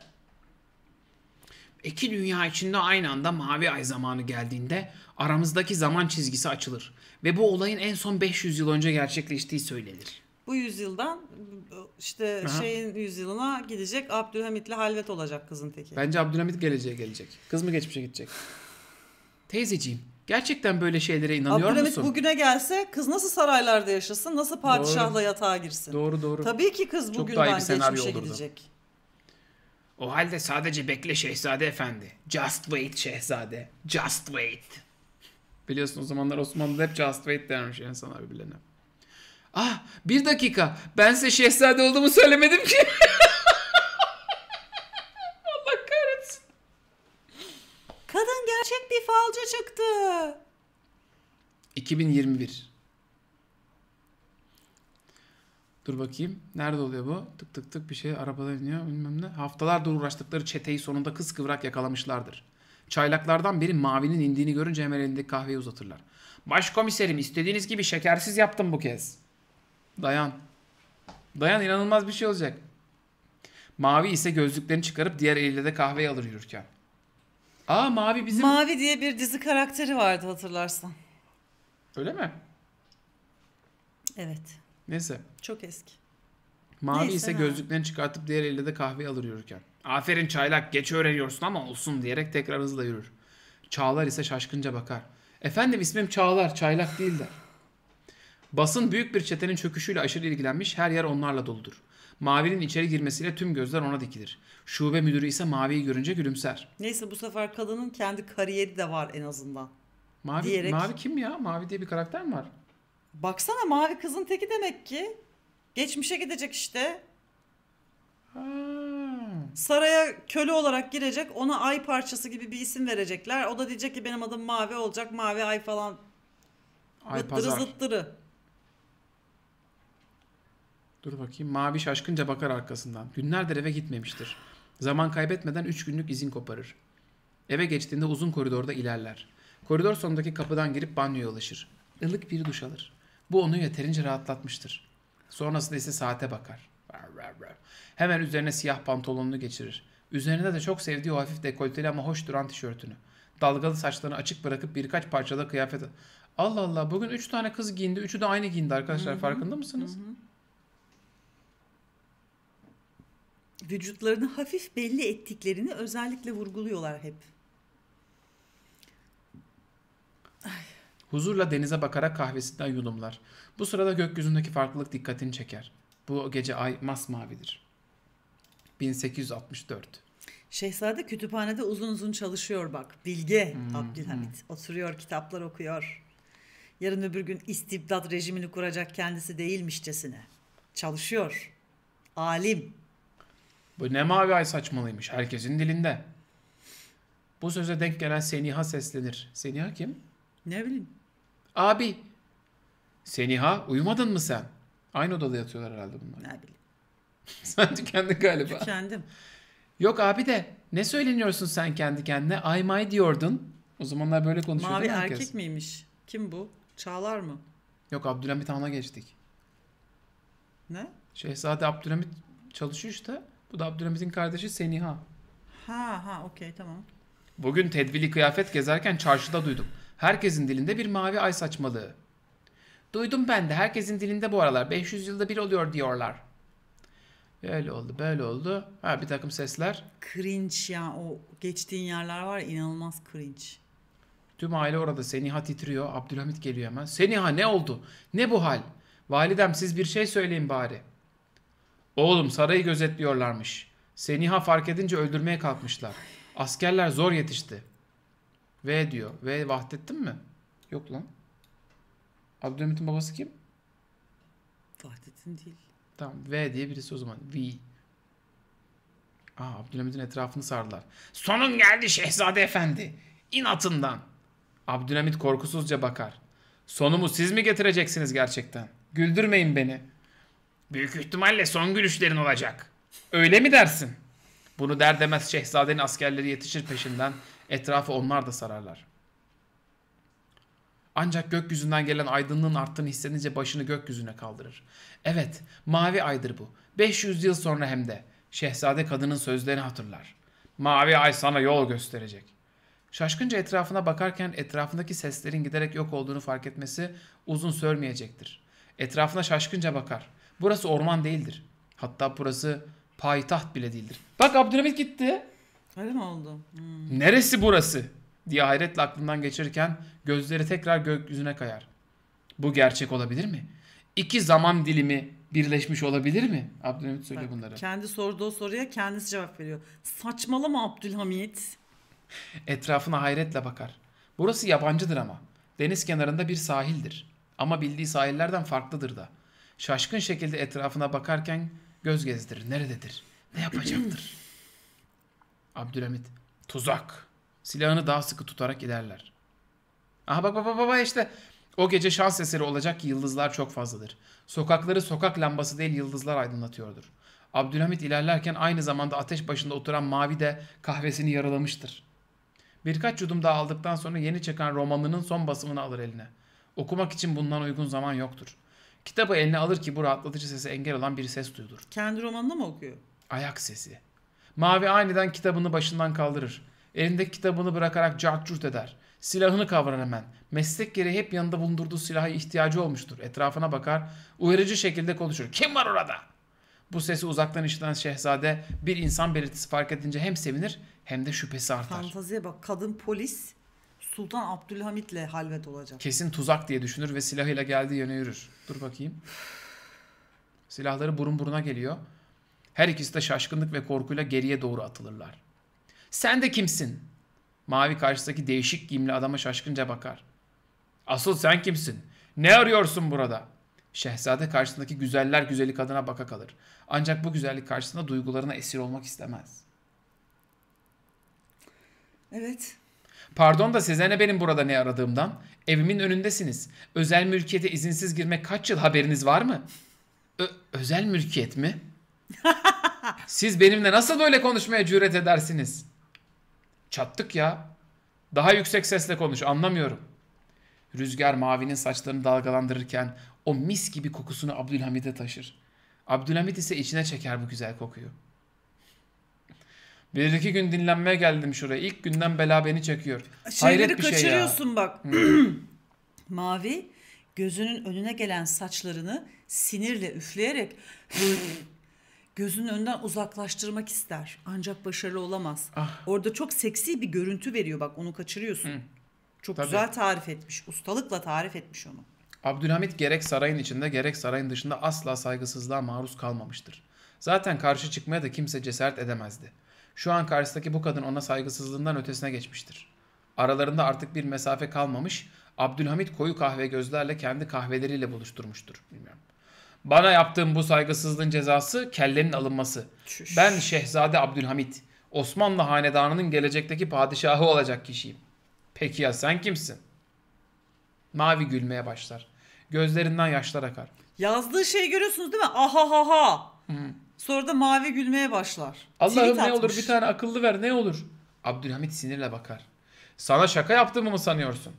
İki dünya içinde aynı anda mavi ay zamanı geldiğinde aramızdaki zaman çizgisi açılır ve bu olayın en son 500 yıl önce gerçekleştiği söylenir. Bu yüzyıldan işte Aha. şeyin yüzyılına gidecek Abdülhamit'le halvet olacak kızın teki. Bence Abdülhamit geleceğe gelecek. Kız mı geçmişe gidecek? Teyzeciğim gerçekten böyle şeylere inanıyor Abdülhamit musun? Abdülhamit bugüne gelse kız nasıl saraylarda yaşasın nasıl padişahla doğru. yatağa girsin? Doğru doğru. Tabii ki kız bugünden geçmişe gidecek. O halde sadece bekle şehzade efendi. Just wait şehzade. Just wait. Biliyorsun o zamanlar Osmanlı'da hep just wait dermiş insanlar birbirlerine. Ah bir dakika ben size şehzade olduğumu söylemedim ki. Allah kahretsin. Kadın gerçek bir falcı çıktı. 2021. Dur bakayım. Nerede oluyor bu? Tık tık tık bir şey arabada iniyor bilmem ne. Haftalardır uğraştıkları çeteyi sonunda kıskıvrak yakalamışlardır. Çaylaklardan biri mavinin indiğini görünce hemen elindeki kahveyi uzatırlar. Başkomiserim istediğiniz gibi şekersiz yaptım bu kez. Dayan. Dayan inanılmaz bir şey olacak. Mavi ise gözlüklerini çıkarıp diğer eliyle de kahveyi alır yürürken. Aa Mavi bizim... Mavi diye bir dizi karakteri vardı hatırlarsan. Öyle mi? Evet. Neyse. Çok eski. Mavi Neyse, ise gözlüklerini çıkartıp diğer eliyle de kahve alır yürürken. Aferin çaylak geç öğreniyorsun ama olsun diyerek tekrar hızla yürür. Çağlar ise şaşkınca bakar. Efendim ismim Çağlar çaylak değil de. Basın büyük bir çetenin çöküşüyle aşırı ilgilenmiş her yer onlarla doludur. Mavi'nin içeri girmesiyle tüm gözler ona dikilir. Şube müdürü ise Mavi'yi görünce gülümser. Neyse bu sefer kadının kendi kariyeri de var en azından. Mavi, diyerek... Mavi kim ya? Mavi diye bir karakter mi var? Baksana mavi kızın teki demek ki. Geçmişe gidecek işte. Hmm. Saraya köle olarak girecek. Ona ay parçası gibi bir isim verecekler. O da diyecek ki benim adım mavi olacak. Mavi ay falan. Ay Vıttırı pazar. zıttırı. Dur bakayım. Mavi şaşkınca bakar arkasından. Günlerdir eve gitmemiştir. Zaman kaybetmeden 3 günlük izin koparır. Eve geçtiğinde uzun koridorda ilerler. Koridor sonundaki kapıdan girip banyoya ulaşır Ilık bir duş alır. Bu onu yeterince rahatlatmıştır. Sonrasında ise saate bakar. Hemen üzerine siyah pantolonunu geçirir. Üzerine de çok sevdiği o hafif dekolteli ama hoş duran tişörtünü. Dalgalı saçlarını açık bırakıp birkaç parçada kıyafet... Allah Allah bugün üç tane kız giyindi. Üçü de aynı giyindi arkadaşlar. Hı-hı. Farkında mısınız? Hı-hı. Vücutlarını hafif belli ettiklerini özellikle vurguluyorlar hep. Ay. Huzurla denize bakarak kahvesinden yudumlar. Bu sırada gökyüzündeki farklılık dikkatini çeker. Bu gece ay masmavidir. 1864 Şehzade kütüphanede uzun uzun çalışıyor bak. Bilge hmm, Abdülhamit hmm. oturuyor kitaplar okuyor. Yarın öbür gün istibdat rejimini kuracak kendisi değilmişçesine. Çalışıyor. Alim. Bu ne mavi ay saçmalıymış herkesin dilinde. Bu söze denk gelen Seniha seslenir. Seniha kim? Ne bileyim. Abi. Seniha uyumadın mı sen? Aynı odada yatıyorlar herhalde bunlar. Ne bileyim. sen tükendin galiba. Tükendim. Yok abi de ne söyleniyorsun sen kendi kendine? Ay may diyordun. O zamanlar böyle konuşuyordu Mavi herkes. erkek miymiş? Kim bu? Çağlar mı? Yok Abdülhamit Han'a geçtik. Ne? Şehzade Abdülhamit çalışıyor işte. Bu da Abdülhamit'in kardeşi Seniha. Ha ha okey tamam. Bugün tedbirli kıyafet gezerken çarşıda duydum. Herkesin dilinde bir mavi ay saçmalığı. Duydum ben de herkesin dilinde bu aralar 500 yılda bir oluyor diyorlar. Böyle oldu böyle oldu. Ha bir takım sesler. Cringe ya o geçtiğin yerler var inanılmaz cringe. Tüm aile orada. Seniha titriyor. Abdülhamit geliyor hemen. Seniha ne oldu? Ne bu hal? Validem siz bir şey söyleyin bari. Oğlum sarayı gözetliyorlarmış. Seniha fark edince öldürmeye kalkmışlar. Askerler zor yetişti. V diyor. V Vahdettin mi? Yok lan. Abdülhamit'in babası kim? Vahdettin değil. Tamam V diye birisi o zaman. V. Aa Abdülhamit'in etrafını sardılar. Sonun geldi Şehzade Efendi. İnatından. atından. Abdülhamit korkusuzca bakar. Sonumu siz mi getireceksiniz gerçekten? Güldürmeyin beni. Büyük ihtimalle son gülüşlerin olacak. Öyle mi dersin? Bunu der demez şehzadenin askerleri yetişir peşinden Etrafı onlar da sararlar. Ancak gökyüzünden gelen aydınlığın arttığını hissedince başını gökyüzüne kaldırır. Evet, mavi aydır bu. 500 yıl sonra hem de. Şehzade kadının sözlerini hatırlar. Mavi ay sana yol gösterecek. Şaşkınca etrafına bakarken etrafındaki seslerin giderek yok olduğunu fark etmesi uzun sürmeyecektir. Etrafına şaşkınca bakar. Burası orman değildir. Hatta burası payitaht bile değildir. Bak Abdülhamit gitti. Öyle mi oldu? Hmm. Neresi burası? diye hayretle aklından geçirirken gözleri tekrar gökyüzüne kayar. Bu gerçek olabilir mi? İki zaman dilimi birleşmiş olabilir mi? Abdülhamit söylüyor Bak, bunları. Kendi sorduğu soruya kendisi cevap veriyor. Saçmalama Abdülhamit. Etrafına hayretle bakar. Burası yabancıdır ama. Deniz kenarında bir sahildir. Ama bildiği sahillerden farklıdır da. Şaşkın şekilde etrafına bakarken göz gezdirir. Nerededir? Ne yapacaktır? Abdülhamit. Tuzak. Silahını daha sıkı tutarak ilerler. Aha bak baba baba bak işte. O gece şans eseri olacak ki yıldızlar çok fazladır. Sokakları sokak lambası değil yıldızlar aydınlatıyordur. Abdülhamit ilerlerken aynı zamanda ateş başında oturan mavi de kahvesini yaralamıştır. Birkaç yudum daha aldıktan sonra yeni çıkan romanının son basımını alır eline. Okumak için bundan uygun zaman yoktur. Kitabı eline alır ki bu rahatlatıcı sese engel olan bir ses duyulur. Kendi romanını mı okuyor? Ayak sesi. Mavi aniden kitabını başından kaldırır. Elindeki kitabını bırakarak cart eder. Silahını kavrar hemen. Meslek gereği hep yanında bulundurduğu silaha ihtiyacı olmuştur. Etrafına bakar, uyarıcı şekilde konuşur. Kim var orada? Bu sesi uzaktan işiten şehzade bir insan belirtisi fark edince hem sevinir hem de şüphesi artar. Fantaziye bak kadın polis Sultan Abdülhamit'le halvet olacak. Kesin tuzak diye düşünür ve silahıyla geldiği yöne yürür. Dur bakayım. Silahları burun buruna geliyor. Her ikisi de şaşkınlık ve korkuyla geriye doğru atılırlar. Sen de kimsin? Mavi karşısındaki değişik giyimli adama şaşkınca bakar. Asıl sen kimsin? Ne arıyorsun burada? Şehzade karşısındaki güzeller güzeli kadına baka kalır. Ancak bu güzellik karşısında duygularına esir olmak istemez. Evet. Pardon da Sezen'e benim burada ne aradığımdan? Evimin önündesiniz. Özel mülkiyete izinsiz girmek kaç yıl haberiniz var mı? Ö- özel mülkiyet mi? Siz benimle nasıl böyle konuşmaya cüret edersiniz? Çattık ya. Daha yüksek sesle konuş anlamıyorum. Rüzgar mavinin saçlarını dalgalandırırken o mis gibi kokusunu Abdülhamid'e taşır. Abdülhamid ise içine çeker bu güzel kokuyu. Bir iki gün dinlenmeye geldim şuraya. İlk günden bela beni çekiyor. Şeyleri Hayret bir kaçırıyorsun şey ya. bak. Hmm. Mavi gözünün önüne gelen saçlarını sinirle üfleyerek gözünün önünden uzaklaştırmak ister. Ancak başarılı olamaz. Ah. Orada çok seksi bir görüntü veriyor bak onu kaçırıyorsun. Hı. Çok Tabii. güzel tarif etmiş. Ustalıkla tarif etmiş onu. Abdülhamit gerek sarayın içinde gerek sarayın dışında asla saygısızlığa maruz kalmamıştır. Zaten karşı çıkmaya da kimse cesaret edemezdi. Şu an karşısındaki bu kadın ona saygısızlığından ötesine geçmiştir. Aralarında artık bir mesafe kalmamış, Abdülhamit koyu kahve gözlerle kendi kahveleriyle buluşturmuştur. Bilmiyorum. Bana yaptığın bu saygısızlığın cezası kellenin alınması. Çüş. Ben Şehzade Abdülhamit. Osmanlı hanedanının gelecekteki padişahı olacak kişiyim. Peki ya sen kimsin? Mavi gülmeye başlar. Gözlerinden yaşlar akar. Yazdığı şeyi görüyorsunuz değil mi? Aha ha ha. Hmm. Sonra da mavi gülmeye başlar. Allah'ım ne olur bir tane akıllı ver ne olur. Abdülhamit sinirle bakar. Sana şaka yaptığımı mı sanıyorsun?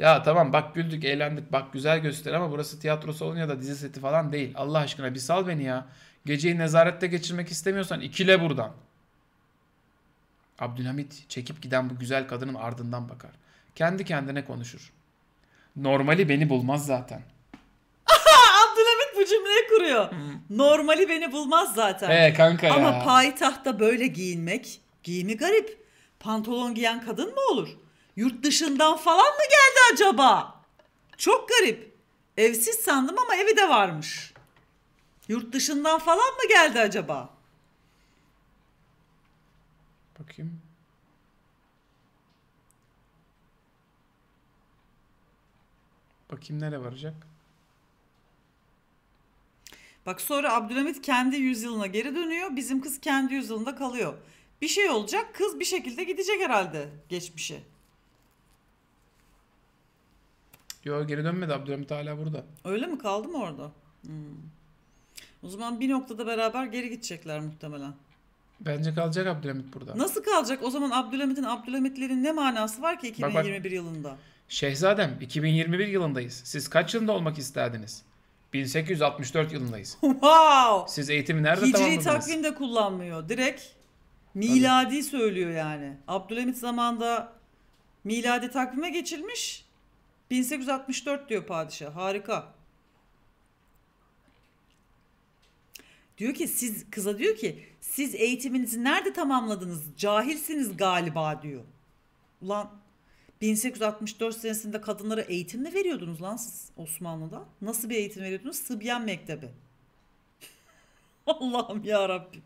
Ya tamam bak güldük eğlendik bak güzel göster ama burası tiyatro salonu ya da dizi seti falan değil. Allah aşkına bir sal beni ya. Geceyi nezarette geçirmek istemiyorsan ikile buradan. Abdülhamit çekip giden bu güzel kadının ardından bakar. Kendi kendine konuşur. Normali beni bulmaz zaten. Abdülhamit bu cümleyi kuruyor. Normali beni bulmaz zaten. He kanka ya. Ama payitahta böyle giyinmek giyimi garip. Pantolon giyen kadın mı olur? Yurt dışından falan mı geldi acaba? Çok garip. Evsiz sandım ama evi de varmış. Yurt dışından falan mı geldi acaba? Bakayım. Bakayım nereye varacak? Bak sonra Abdülhamit kendi yüzyılına geri dönüyor. Bizim kız kendi yüzyılında kalıyor. Bir şey olacak. Kız bir şekilde gidecek herhalde geçmişe. Yok geri dönmedi Abdülhamit hala burada. Öyle mi kaldı mı orada? Hmm. O zaman bir noktada beraber geri gidecekler muhtemelen. Bence kalacak Abdülhamit burada. Nasıl kalacak? O zaman Abdülhamit'in Abdülhamitlerin ne manası var ki 2021 bak, bak. yılında? Şehzadem 2021 yılındayız. Siz kaç yılında olmak isterdiniz? 1864 yılındayız. wow! Siz eğitimi nerede Hicri tamamladınız? Hicri takvimde kullanmıyor. Direkt miladi Tabii. söylüyor yani. Abdülhamit zamanda miladi takvime geçilmiş. 1864 diyor padişah. Harika. Diyor ki siz kıza diyor ki siz eğitiminizi nerede tamamladınız? Cahilsiniz galiba diyor. Ulan 1864 senesinde kadınlara eğitim mi veriyordunuz lan siz Osmanlı'da? Nasıl bir eğitim veriyordunuz? Sıbyan Mektebi. Allah'ım ya Rabbim.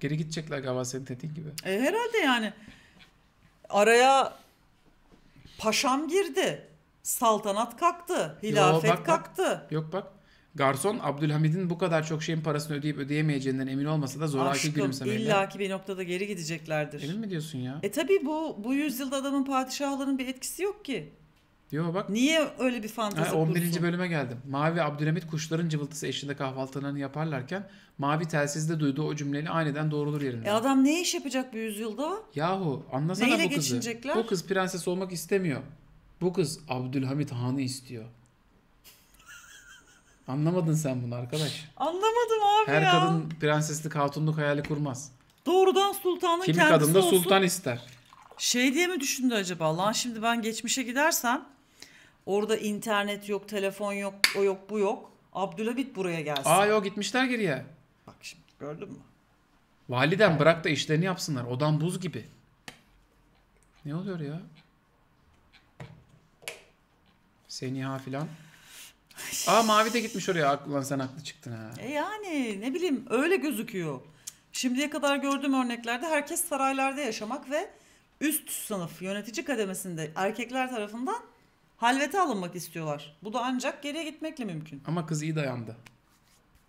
Geri gidecekler galiba senin dediğin gibi. E, herhalde yani. Araya paşam girdi. Saltanat kalktı. Hilafet Yo, bak, kalktı. Bak. Yok bak. Garson Abdülhamid'in bu kadar çok şeyin parasını ödeyip ödeyemeyeceğinden emin olmasa da zoraki gülümsemeyle. illaki bir noktada geri gideceklerdir. Emin mi diyorsun ya? E tabi bu bu yüzyılda adamın padişahların bir etkisi yok ki. Yo bak. Niye öyle bir fantezi ha, 11. kursun? bölüme geldim. Mavi ve Abdülhamit kuşların cıvıltısı eşliğinde kahvaltılarını yaparlarken Mavi telsizde duyduğu o cümleyle aniden doğrulur yerine. E adam ne iş yapacak bu yüzyılda? Yahu anlasana Neyle bu kızı. Geçinecekler? Bu kız prenses olmak istemiyor. Bu kız Abdülhamit Han'ı istiyor. Anlamadın sen bunu arkadaş. Anlamadım abi Her ya. Her kadın prenseslik hatunluk hayali kurmaz. Doğrudan sultanın Kimi kendisi olsun. Kimi kadın da sultan ister. Şey diye mi düşündü acaba? Lan şimdi ben geçmişe gidersem Orada internet yok, telefon yok, o yok, bu yok. Abdülhamit buraya gelsin. Aa yok gitmişler geriye. Bak şimdi gördün mü? Validen bırak da işlerini yapsınlar. Odan buz gibi. Ne oluyor ya? Seniha filan. Aa mavi de gitmiş oraya. Ulan sen haklı çıktın ha. E yani ne bileyim öyle gözüküyor. Şimdiye kadar gördüğüm örneklerde herkes saraylarda yaşamak ve üst sınıf yönetici kademesinde erkekler tarafından halvete alınmak istiyorlar. Bu da ancak geriye gitmekle mümkün. Ama kız iyi dayandı.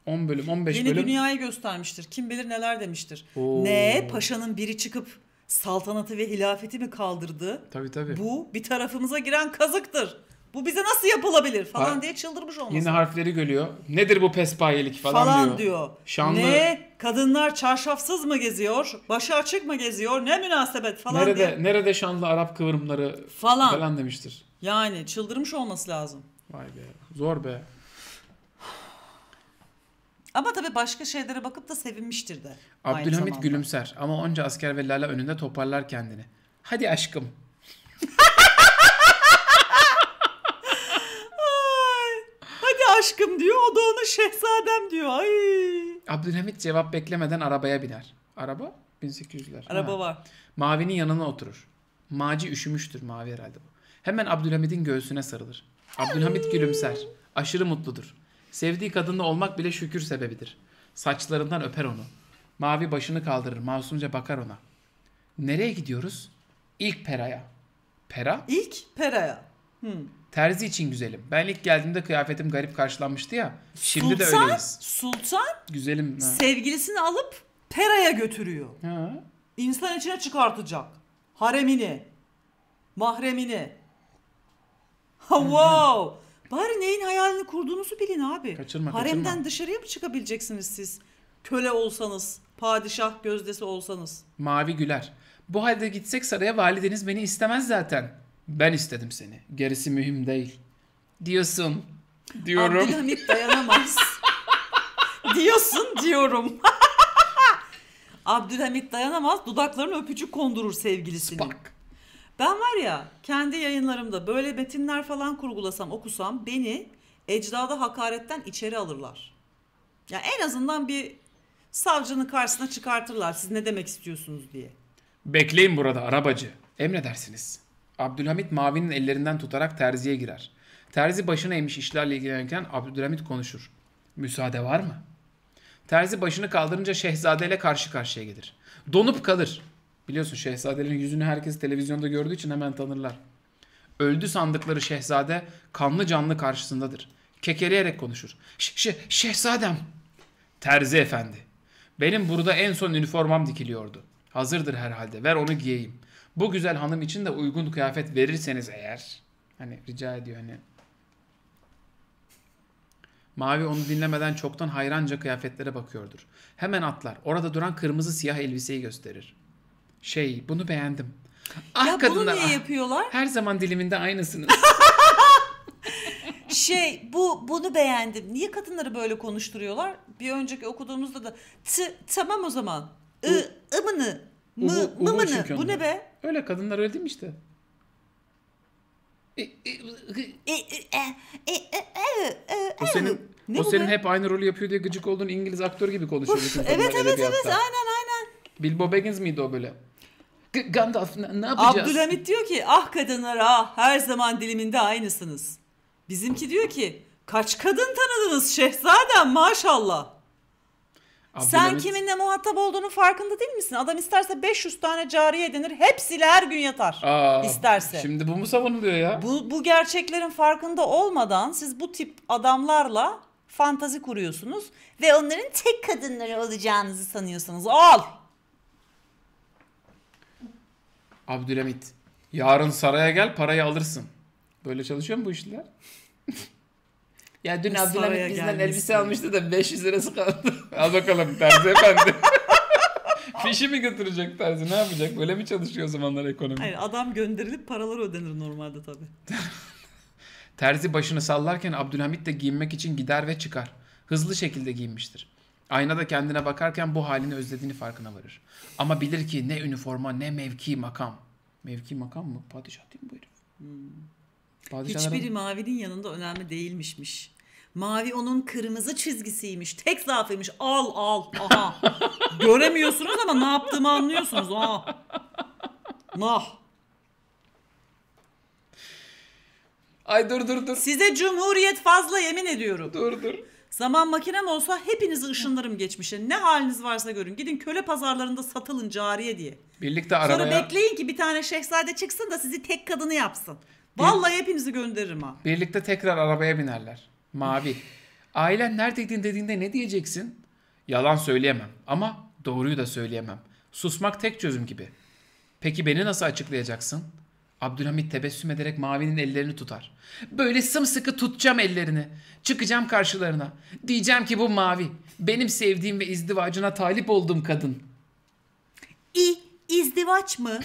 10 bölüm 15 Yeni bölüm. Yeni dünyayı göstermiştir. Kim bilir neler demiştir. Oo. Ne paşanın biri çıkıp saltanatı ve hilafeti mi kaldırdı? Tabii tabii. Bu bir tarafımıza giren kazıktır. Bu bize nasıl yapılabilir falan ha, diye çıldırmış olması. Yeni harfleri görüyor. Nedir bu pespayelik falan, falan diyor. diyor. Şanlı. Ne? Kadınlar çarşafsız mı geziyor? Başı açık mı geziyor? Ne münasebet falan nerede, diye. Nerede şanlı Arap kıvrımları falan, falan demiştir. Yani çıldırmış olması lazım. Vay be. Zor be. Ama tabii başka şeylere bakıp da sevinmiştir de. Abdülhamit gülümser ama onca asker ve Lala önünde toparlar kendini. Hadi aşkım. Ay, hadi aşkım diyor. O da ona şehzadem diyor. Ay. Abdülhamit cevap beklemeden arabaya biner. Araba 1800'ler. Araba ha. var. Mavi'nin yanına oturur. Maci üşümüştür mavi herhalde bu. Hemen Abdülhamid'in göğsüne sarılır. Abdülhamid gülümser. Aşırı mutludur. Sevdiği kadında olmak bile şükür sebebidir. Saçlarından öper onu. Mavi başını kaldırır. Masumca bakar ona. Nereye gidiyoruz? İlk Pera'ya. Pera? İlk Pera'ya. Hmm. Terzi için güzelim. Ben ilk geldiğimde kıyafetim garip karşılanmıştı ya. Şimdi Sultan, de öyleyiz. Sultan güzelim. Ha. Sevgilisini alıp Pera'ya götürüyor. Ha. İnsan içine çıkartacak. Haremini. Mahremini wow. Bari neyin hayalini kurduğunuzu bilin abi. Kaçırma, Haremden kaçırma. dışarıya mı çıkabileceksiniz siz? Köle olsanız, padişah gözdesi olsanız. Mavi güler. Bu halde gitsek saraya valideniz beni istemez zaten. Ben istedim seni. Gerisi mühim değil. Diyorsun. Diyorum. Abdülhamit dayanamaz. Diyorsun diyorum. Abdülhamit dayanamaz. Dudaklarına öpücük kondurur sevgilisini. Spak. Ben var ya kendi yayınlarımda böyle metinler falan kurgulasam okusam beni ecdada hakaretten içeri alırlar. Ya yani en azından bir savcının karşısına çıkartırlar siz ne demek istiyorsunuz diye. Bekleyin burada arabacı. Emredersiniz. Abdülhamit Mavi'nin ellerinden tutarak terziye girer. Terzi başına eğmiş işlerle ilgilenirken Abdülhamit konuşur. Müsaade var mı? Terzi başını kaldırınca şehzadeyle karşı karşıya gelir. Donup kalır. Biliyorsun şehzadelerin yüzünü herkes televizyonda gördüğü için hemen tanırlar. Öldü sandıkları şehzade kanlı canlı karşısındadır. Kekeleyerek konuşur. Ş- şehzadem. Terzi efendi. Benim burada en son üniformam dikiliyordu. Hazırdır herhalde. Ver onu giyeyim. Bu güzel hanım için de uygun kıyafet verirseniz eğer. Hani rica ediyor hani. Mavi onu dinlemeden çoktan hayranca kıyafetlere bakıyordur. Hemen atlar. Orada duran kırmızı siyah elbiseyi gösterir şey bunu beğendim. Ah ya kadınlar. Bunu niye ah, yapıyorlar? Her zaman diliminde aynısınız. şey bu bunu beğendim. Niye kadınları böyle konuşturuyorlar? Bir önceki okuduğumuzda da t tamam o zaman. I, ımını, mı, uhu, uhu mımını. Bu ne be? Öyle kadınlar öyle değil mi işte? O senin ne o senin be? hep aynı rolü yapıyor diye gıcık olduğun İngiliz aktör gibi konuşuyor. Uf, evet evet evet aynen aynen. Bilbo Baggins miydi o böyle? Gandalf ne, yapacağız? Abdülhamit diyor ki ah kadınlar ah her zaman diliminde aynısınız. Bizimki diyor ki kaç kadın tanıdınız şehzadem maşallah. Abdülhamit... Sen kiminle muhatap olduğunun farkında değil misin? Adam isterse 500 tane cariye denir, Hepsiyle her gün yatar. Aa, isterse. Şimdi bu mu savunuluyor ya? Bu, bu gerçeklerin farkında olmadan siz bu tip adamlarla fantazi kuruyorsunuz. Ve onların tek kadınları olacağınızı sanıyorsunuz. Al! Abdülhamit. Yarın saraya gel parayı alırsın. Böyle çalışıyor mu bu işler? ya dün Saraya Abdülhamit bizden gelmesin. elbise almıştı da 500 lirası kaldı. Al bakalım terzi efendi. Fişi mi götürecek terzi ne yapacak? Böyle mi çalışıyor o zamanlar ekonomi? Hayır adam gönderilip paralar ödenir normalde tabii. terzi başını sallarken Abdülhamit de giyinmek için gider ve çıkar. Hızlı şekilde giyinmiştir. Aynada kendine bakarken bu halini özlediğini farkına varır. Ama bilir ki ne üniforma ne mevki makam. Mevki makam mı? Padişah değil mi bu herif? Hmm. Padişahların... Hiçbiri mavinin yanında önemli değilmişmiş. Mavi onun kırmızı çizgisiymiş. Tek zaafıymış. Al al. Aha. Göremiyorsunuz ama ne yaptığımı anlıyorsunuz. Aha. Nah. Ay dur dur dur. Size cumhuriyet fazla yemin ediyorum. Dur dur. Zaman makinem olsa hepinizi ışınlarım geçmişe. Ne haliniz varsa görün. Gidin köle pazarlarında satılın cariye diye. Birlikte arabaya... Sonra bekleyin ki bir tane şehzade çıksın da sizi tek kadını yapsın. Vallahi hepinizi gönderirim ha. Birlikte tekrar arabaya binerler. Mavi. Ailen neredeydin dediğinde ne diyeceksin? Yalan söyleyemem ama doğruyu da söyleyemem. Susmak tek çözüm gibi. Peki beni nasıl açıklayacaksın? Abdülhamit tebessüm ederek Mavi'nin ellerini tutar. Böyle sımsıkı tutacağım ellerini. Çıkacağım karşılarına. Diyeceğim ki bu Mavi. Benim sevdiğim ve izdivacına talip olduğum kadın. İ, izdivaç mı?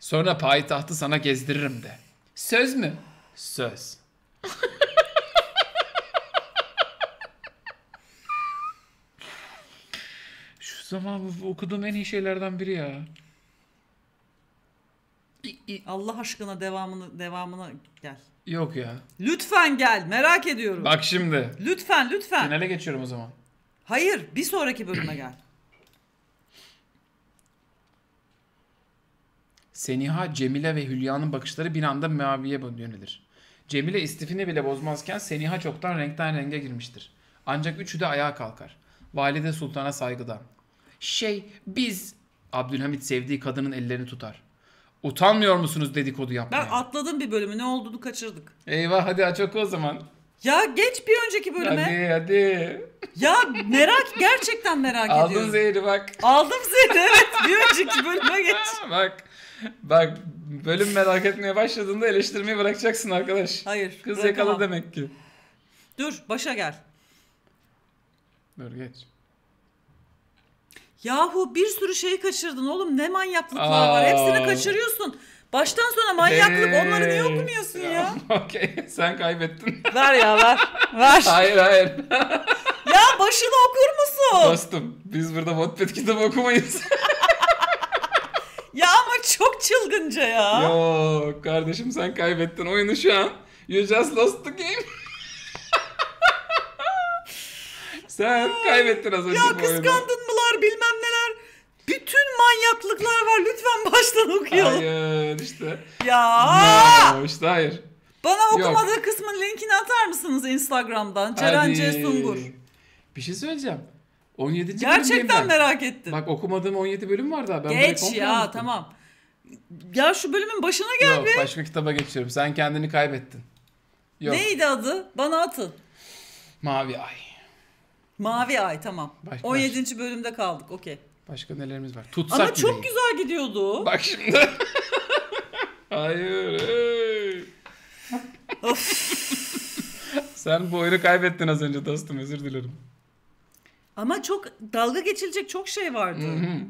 Sonra payitahtı sana gezdiririm de. Söz mü? Söz. zaman okuduğum en iyi şeylerden biri ya. Allah aşkına devamını devamına gel. Yok ya. Lütfen gel. Merak ediyorum. Bak şimdi. Lütfen lütfen. Finale geçiyorum o zaman. Hayır, bir sonraki bölüme gel. Seniha, Cemile ve Hülya'nın bakışları bir anda maviye yönelir. Cemile istifini bile bozmazken Seniha çoktan renkten renge girmiştir. Ancak üçü de ayağa kalkar. Valide Sultan'a saygıdan, şey biz Abdülhamit sevdiği kadının ellerini tutar. Utanmıyor musunuz dedikodu yapmaya? Ben atladım bir bölümü. Ne olduğunu kaçırdık. Eyvah hadi aç oku o zaman. Ya geç bir önceki bölüme. Hadi hadi. Ya merak gerçekten merak ediyorum. Aldım zehri bak. Aldım zehri evet bir önceki bölüme geç. bak bak bölüm merak etmeye başladığında eleştirmeyi bırakacaksın arkadaş. Hayır. Kız bırakamam. yakala demek ki. Dur başa gel. Dur geç. Yahu bir sürü şeyi kaçırdın oğlum ne manyaklıklar Aa. var hepsini kaçırıyorsun. Baştan sona manyaklık hey. onları niye okumuyorsun ya? Okey sen kaybettin. Ver ya ver ver. Hayır hayır. ya başını okur musun? Dostum biz burada Wattpad kitabı okumayız. ya ama çok çılgınca ya. Yok kardeşim sen kaybettin oyunu şu an. You just lost the game. Sen kaybettin az önce Ya kıskandın mılar? bilmem neler. Bütün manyaklıklar var. Lütfen baştan okuyalım. Hayır işte. Ya. No, işte hayır. Bana okumadığı Yok. kısmın linkini atar mısınız Instagram'dan? Ceren Hadi. Sungur. Bir şey söyleyeceğim. 17. Gerçekten merak ettim. Bak okumadığım 17 bölüm var daha. Ben burayı Geç ya unuttum. tamam. Ya şu bölümün başına gel Yok be. başka kitaba geçiyorum. Sen kendini kaybettin. Yok. Neydi adı? Bana atın. Mavi ay. Mavi ay tamam. Baş, 17. Baş. bölümde kaldık okey. Başka nelerimiz var? Tutsak Ama çok değil. güzel gidiyordu. Bak şimdi. Hayır. of. Sen bu oyunu kaybettin az önce dostum özür dilerim. Ama çok dalga geçilecek çok şey vardı. Hı-hı.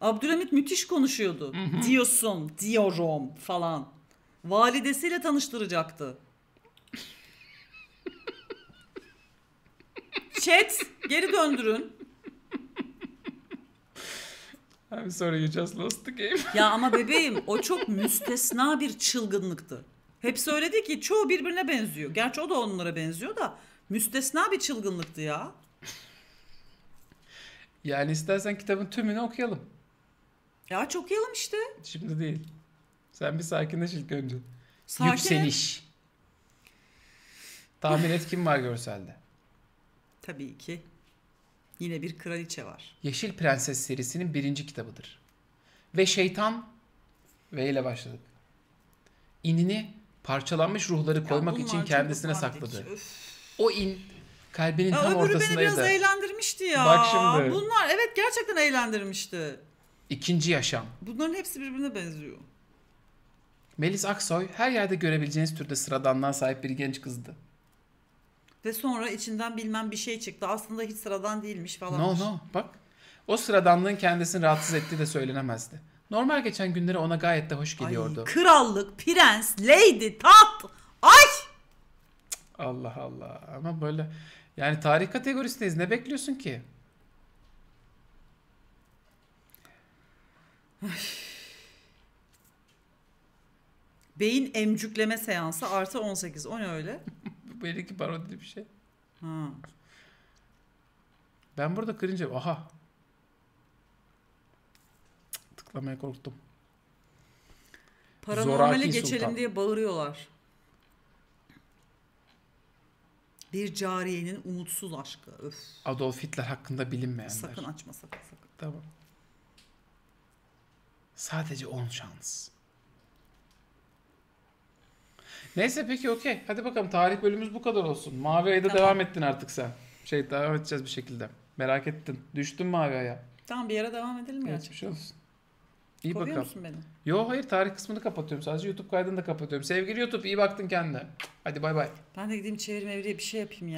Abdülhamit müthiş konuşuyordu. Hı-hı. Diyorsun, diyorum falan. Validesiyle tanıştıracaktı. Chat geri döndürün. I'm sorry you just lost the game. ya ama bebeğim o çok müstesna bir çılgınlıktı. Hep söyledi ki çoğu birbirine benziyor. Gerçi o da onlara benziyor da müstesna bir çılgınlıktı ya. Yani istersen kitabın tümünü okuyalım. Ya çok okuyalım işte. Şimdi değil. Sen bir sakinleş ilk önce. Sakin. Yükseliş. Tahmin et kim var görselde? tabii ki yine bir kraliçe var. Yeşil Prenses serisinin birinci kitabıdır. Ve şeytan V ile başladık. İnini parçalanmış ruhları koymak ya için kendisine sakladı. Öf. O in kalbinin ya tam öbürü ortasındaydı. Öbürü beni biraz eğlendirmişti ya. Bak şimdi. Bunlar evet gerçekten eğlendirmişti. İkinci yaşam. Bunların hepsi birbirine benziyor. Melis Aksoy her yerde görebileceğiniz türde sıradanlığa sahip bir genç kızdı. Ve sonra içinden bilmem bir şey çıktı. Aslında hiç sıradan değilmiş falan. No no bak. O sıradanlığın kendisini rahatsız ettiği de söylenemezdi. Normal geçen günleri ona gayet de hoş geliyordu. Ay, krallık, prens, lady, taht. Ay! Allah Allah. Ama böyle yani tarih kategorisindeyiz. Ne bekliyorsun ki? Beyin emcükleme seansı artı 18. O ne öyle? böyle ki parodi bir şey. Ha. Ben burada kırınca aha. Tıklamaya korktum. Paranormale geçelim Sultan. diye bağırıyorlar. Bir cariyenin umutsuz aşkı. Öf. Adolf Hitler hakkında bilinmeyenler. Sakın açma sakın sakın. Tamam. Sadece 10 şans. Neyse peki okey. Hadi bakalım tarih bölümümüz bu kadar olsun. Mavi ayda tamam. devam ettin artık sen. Şey devam edeceğiz bir şekilde. Merak ettin. Düştün mavi aya. Tamam bir yere devam edelim evet, gerçekten. şey olsun. İyi Kovuyor bakalım. musun beni? Yo hayır tarih kısmını kapatıyorum. Sadece YouTube kaydını da kapatıyorum. Sevgili YouTube iyi baktın kendine. Hadi bay bay. Ben de gideyim çevirme evriye bir şey yapayım ya.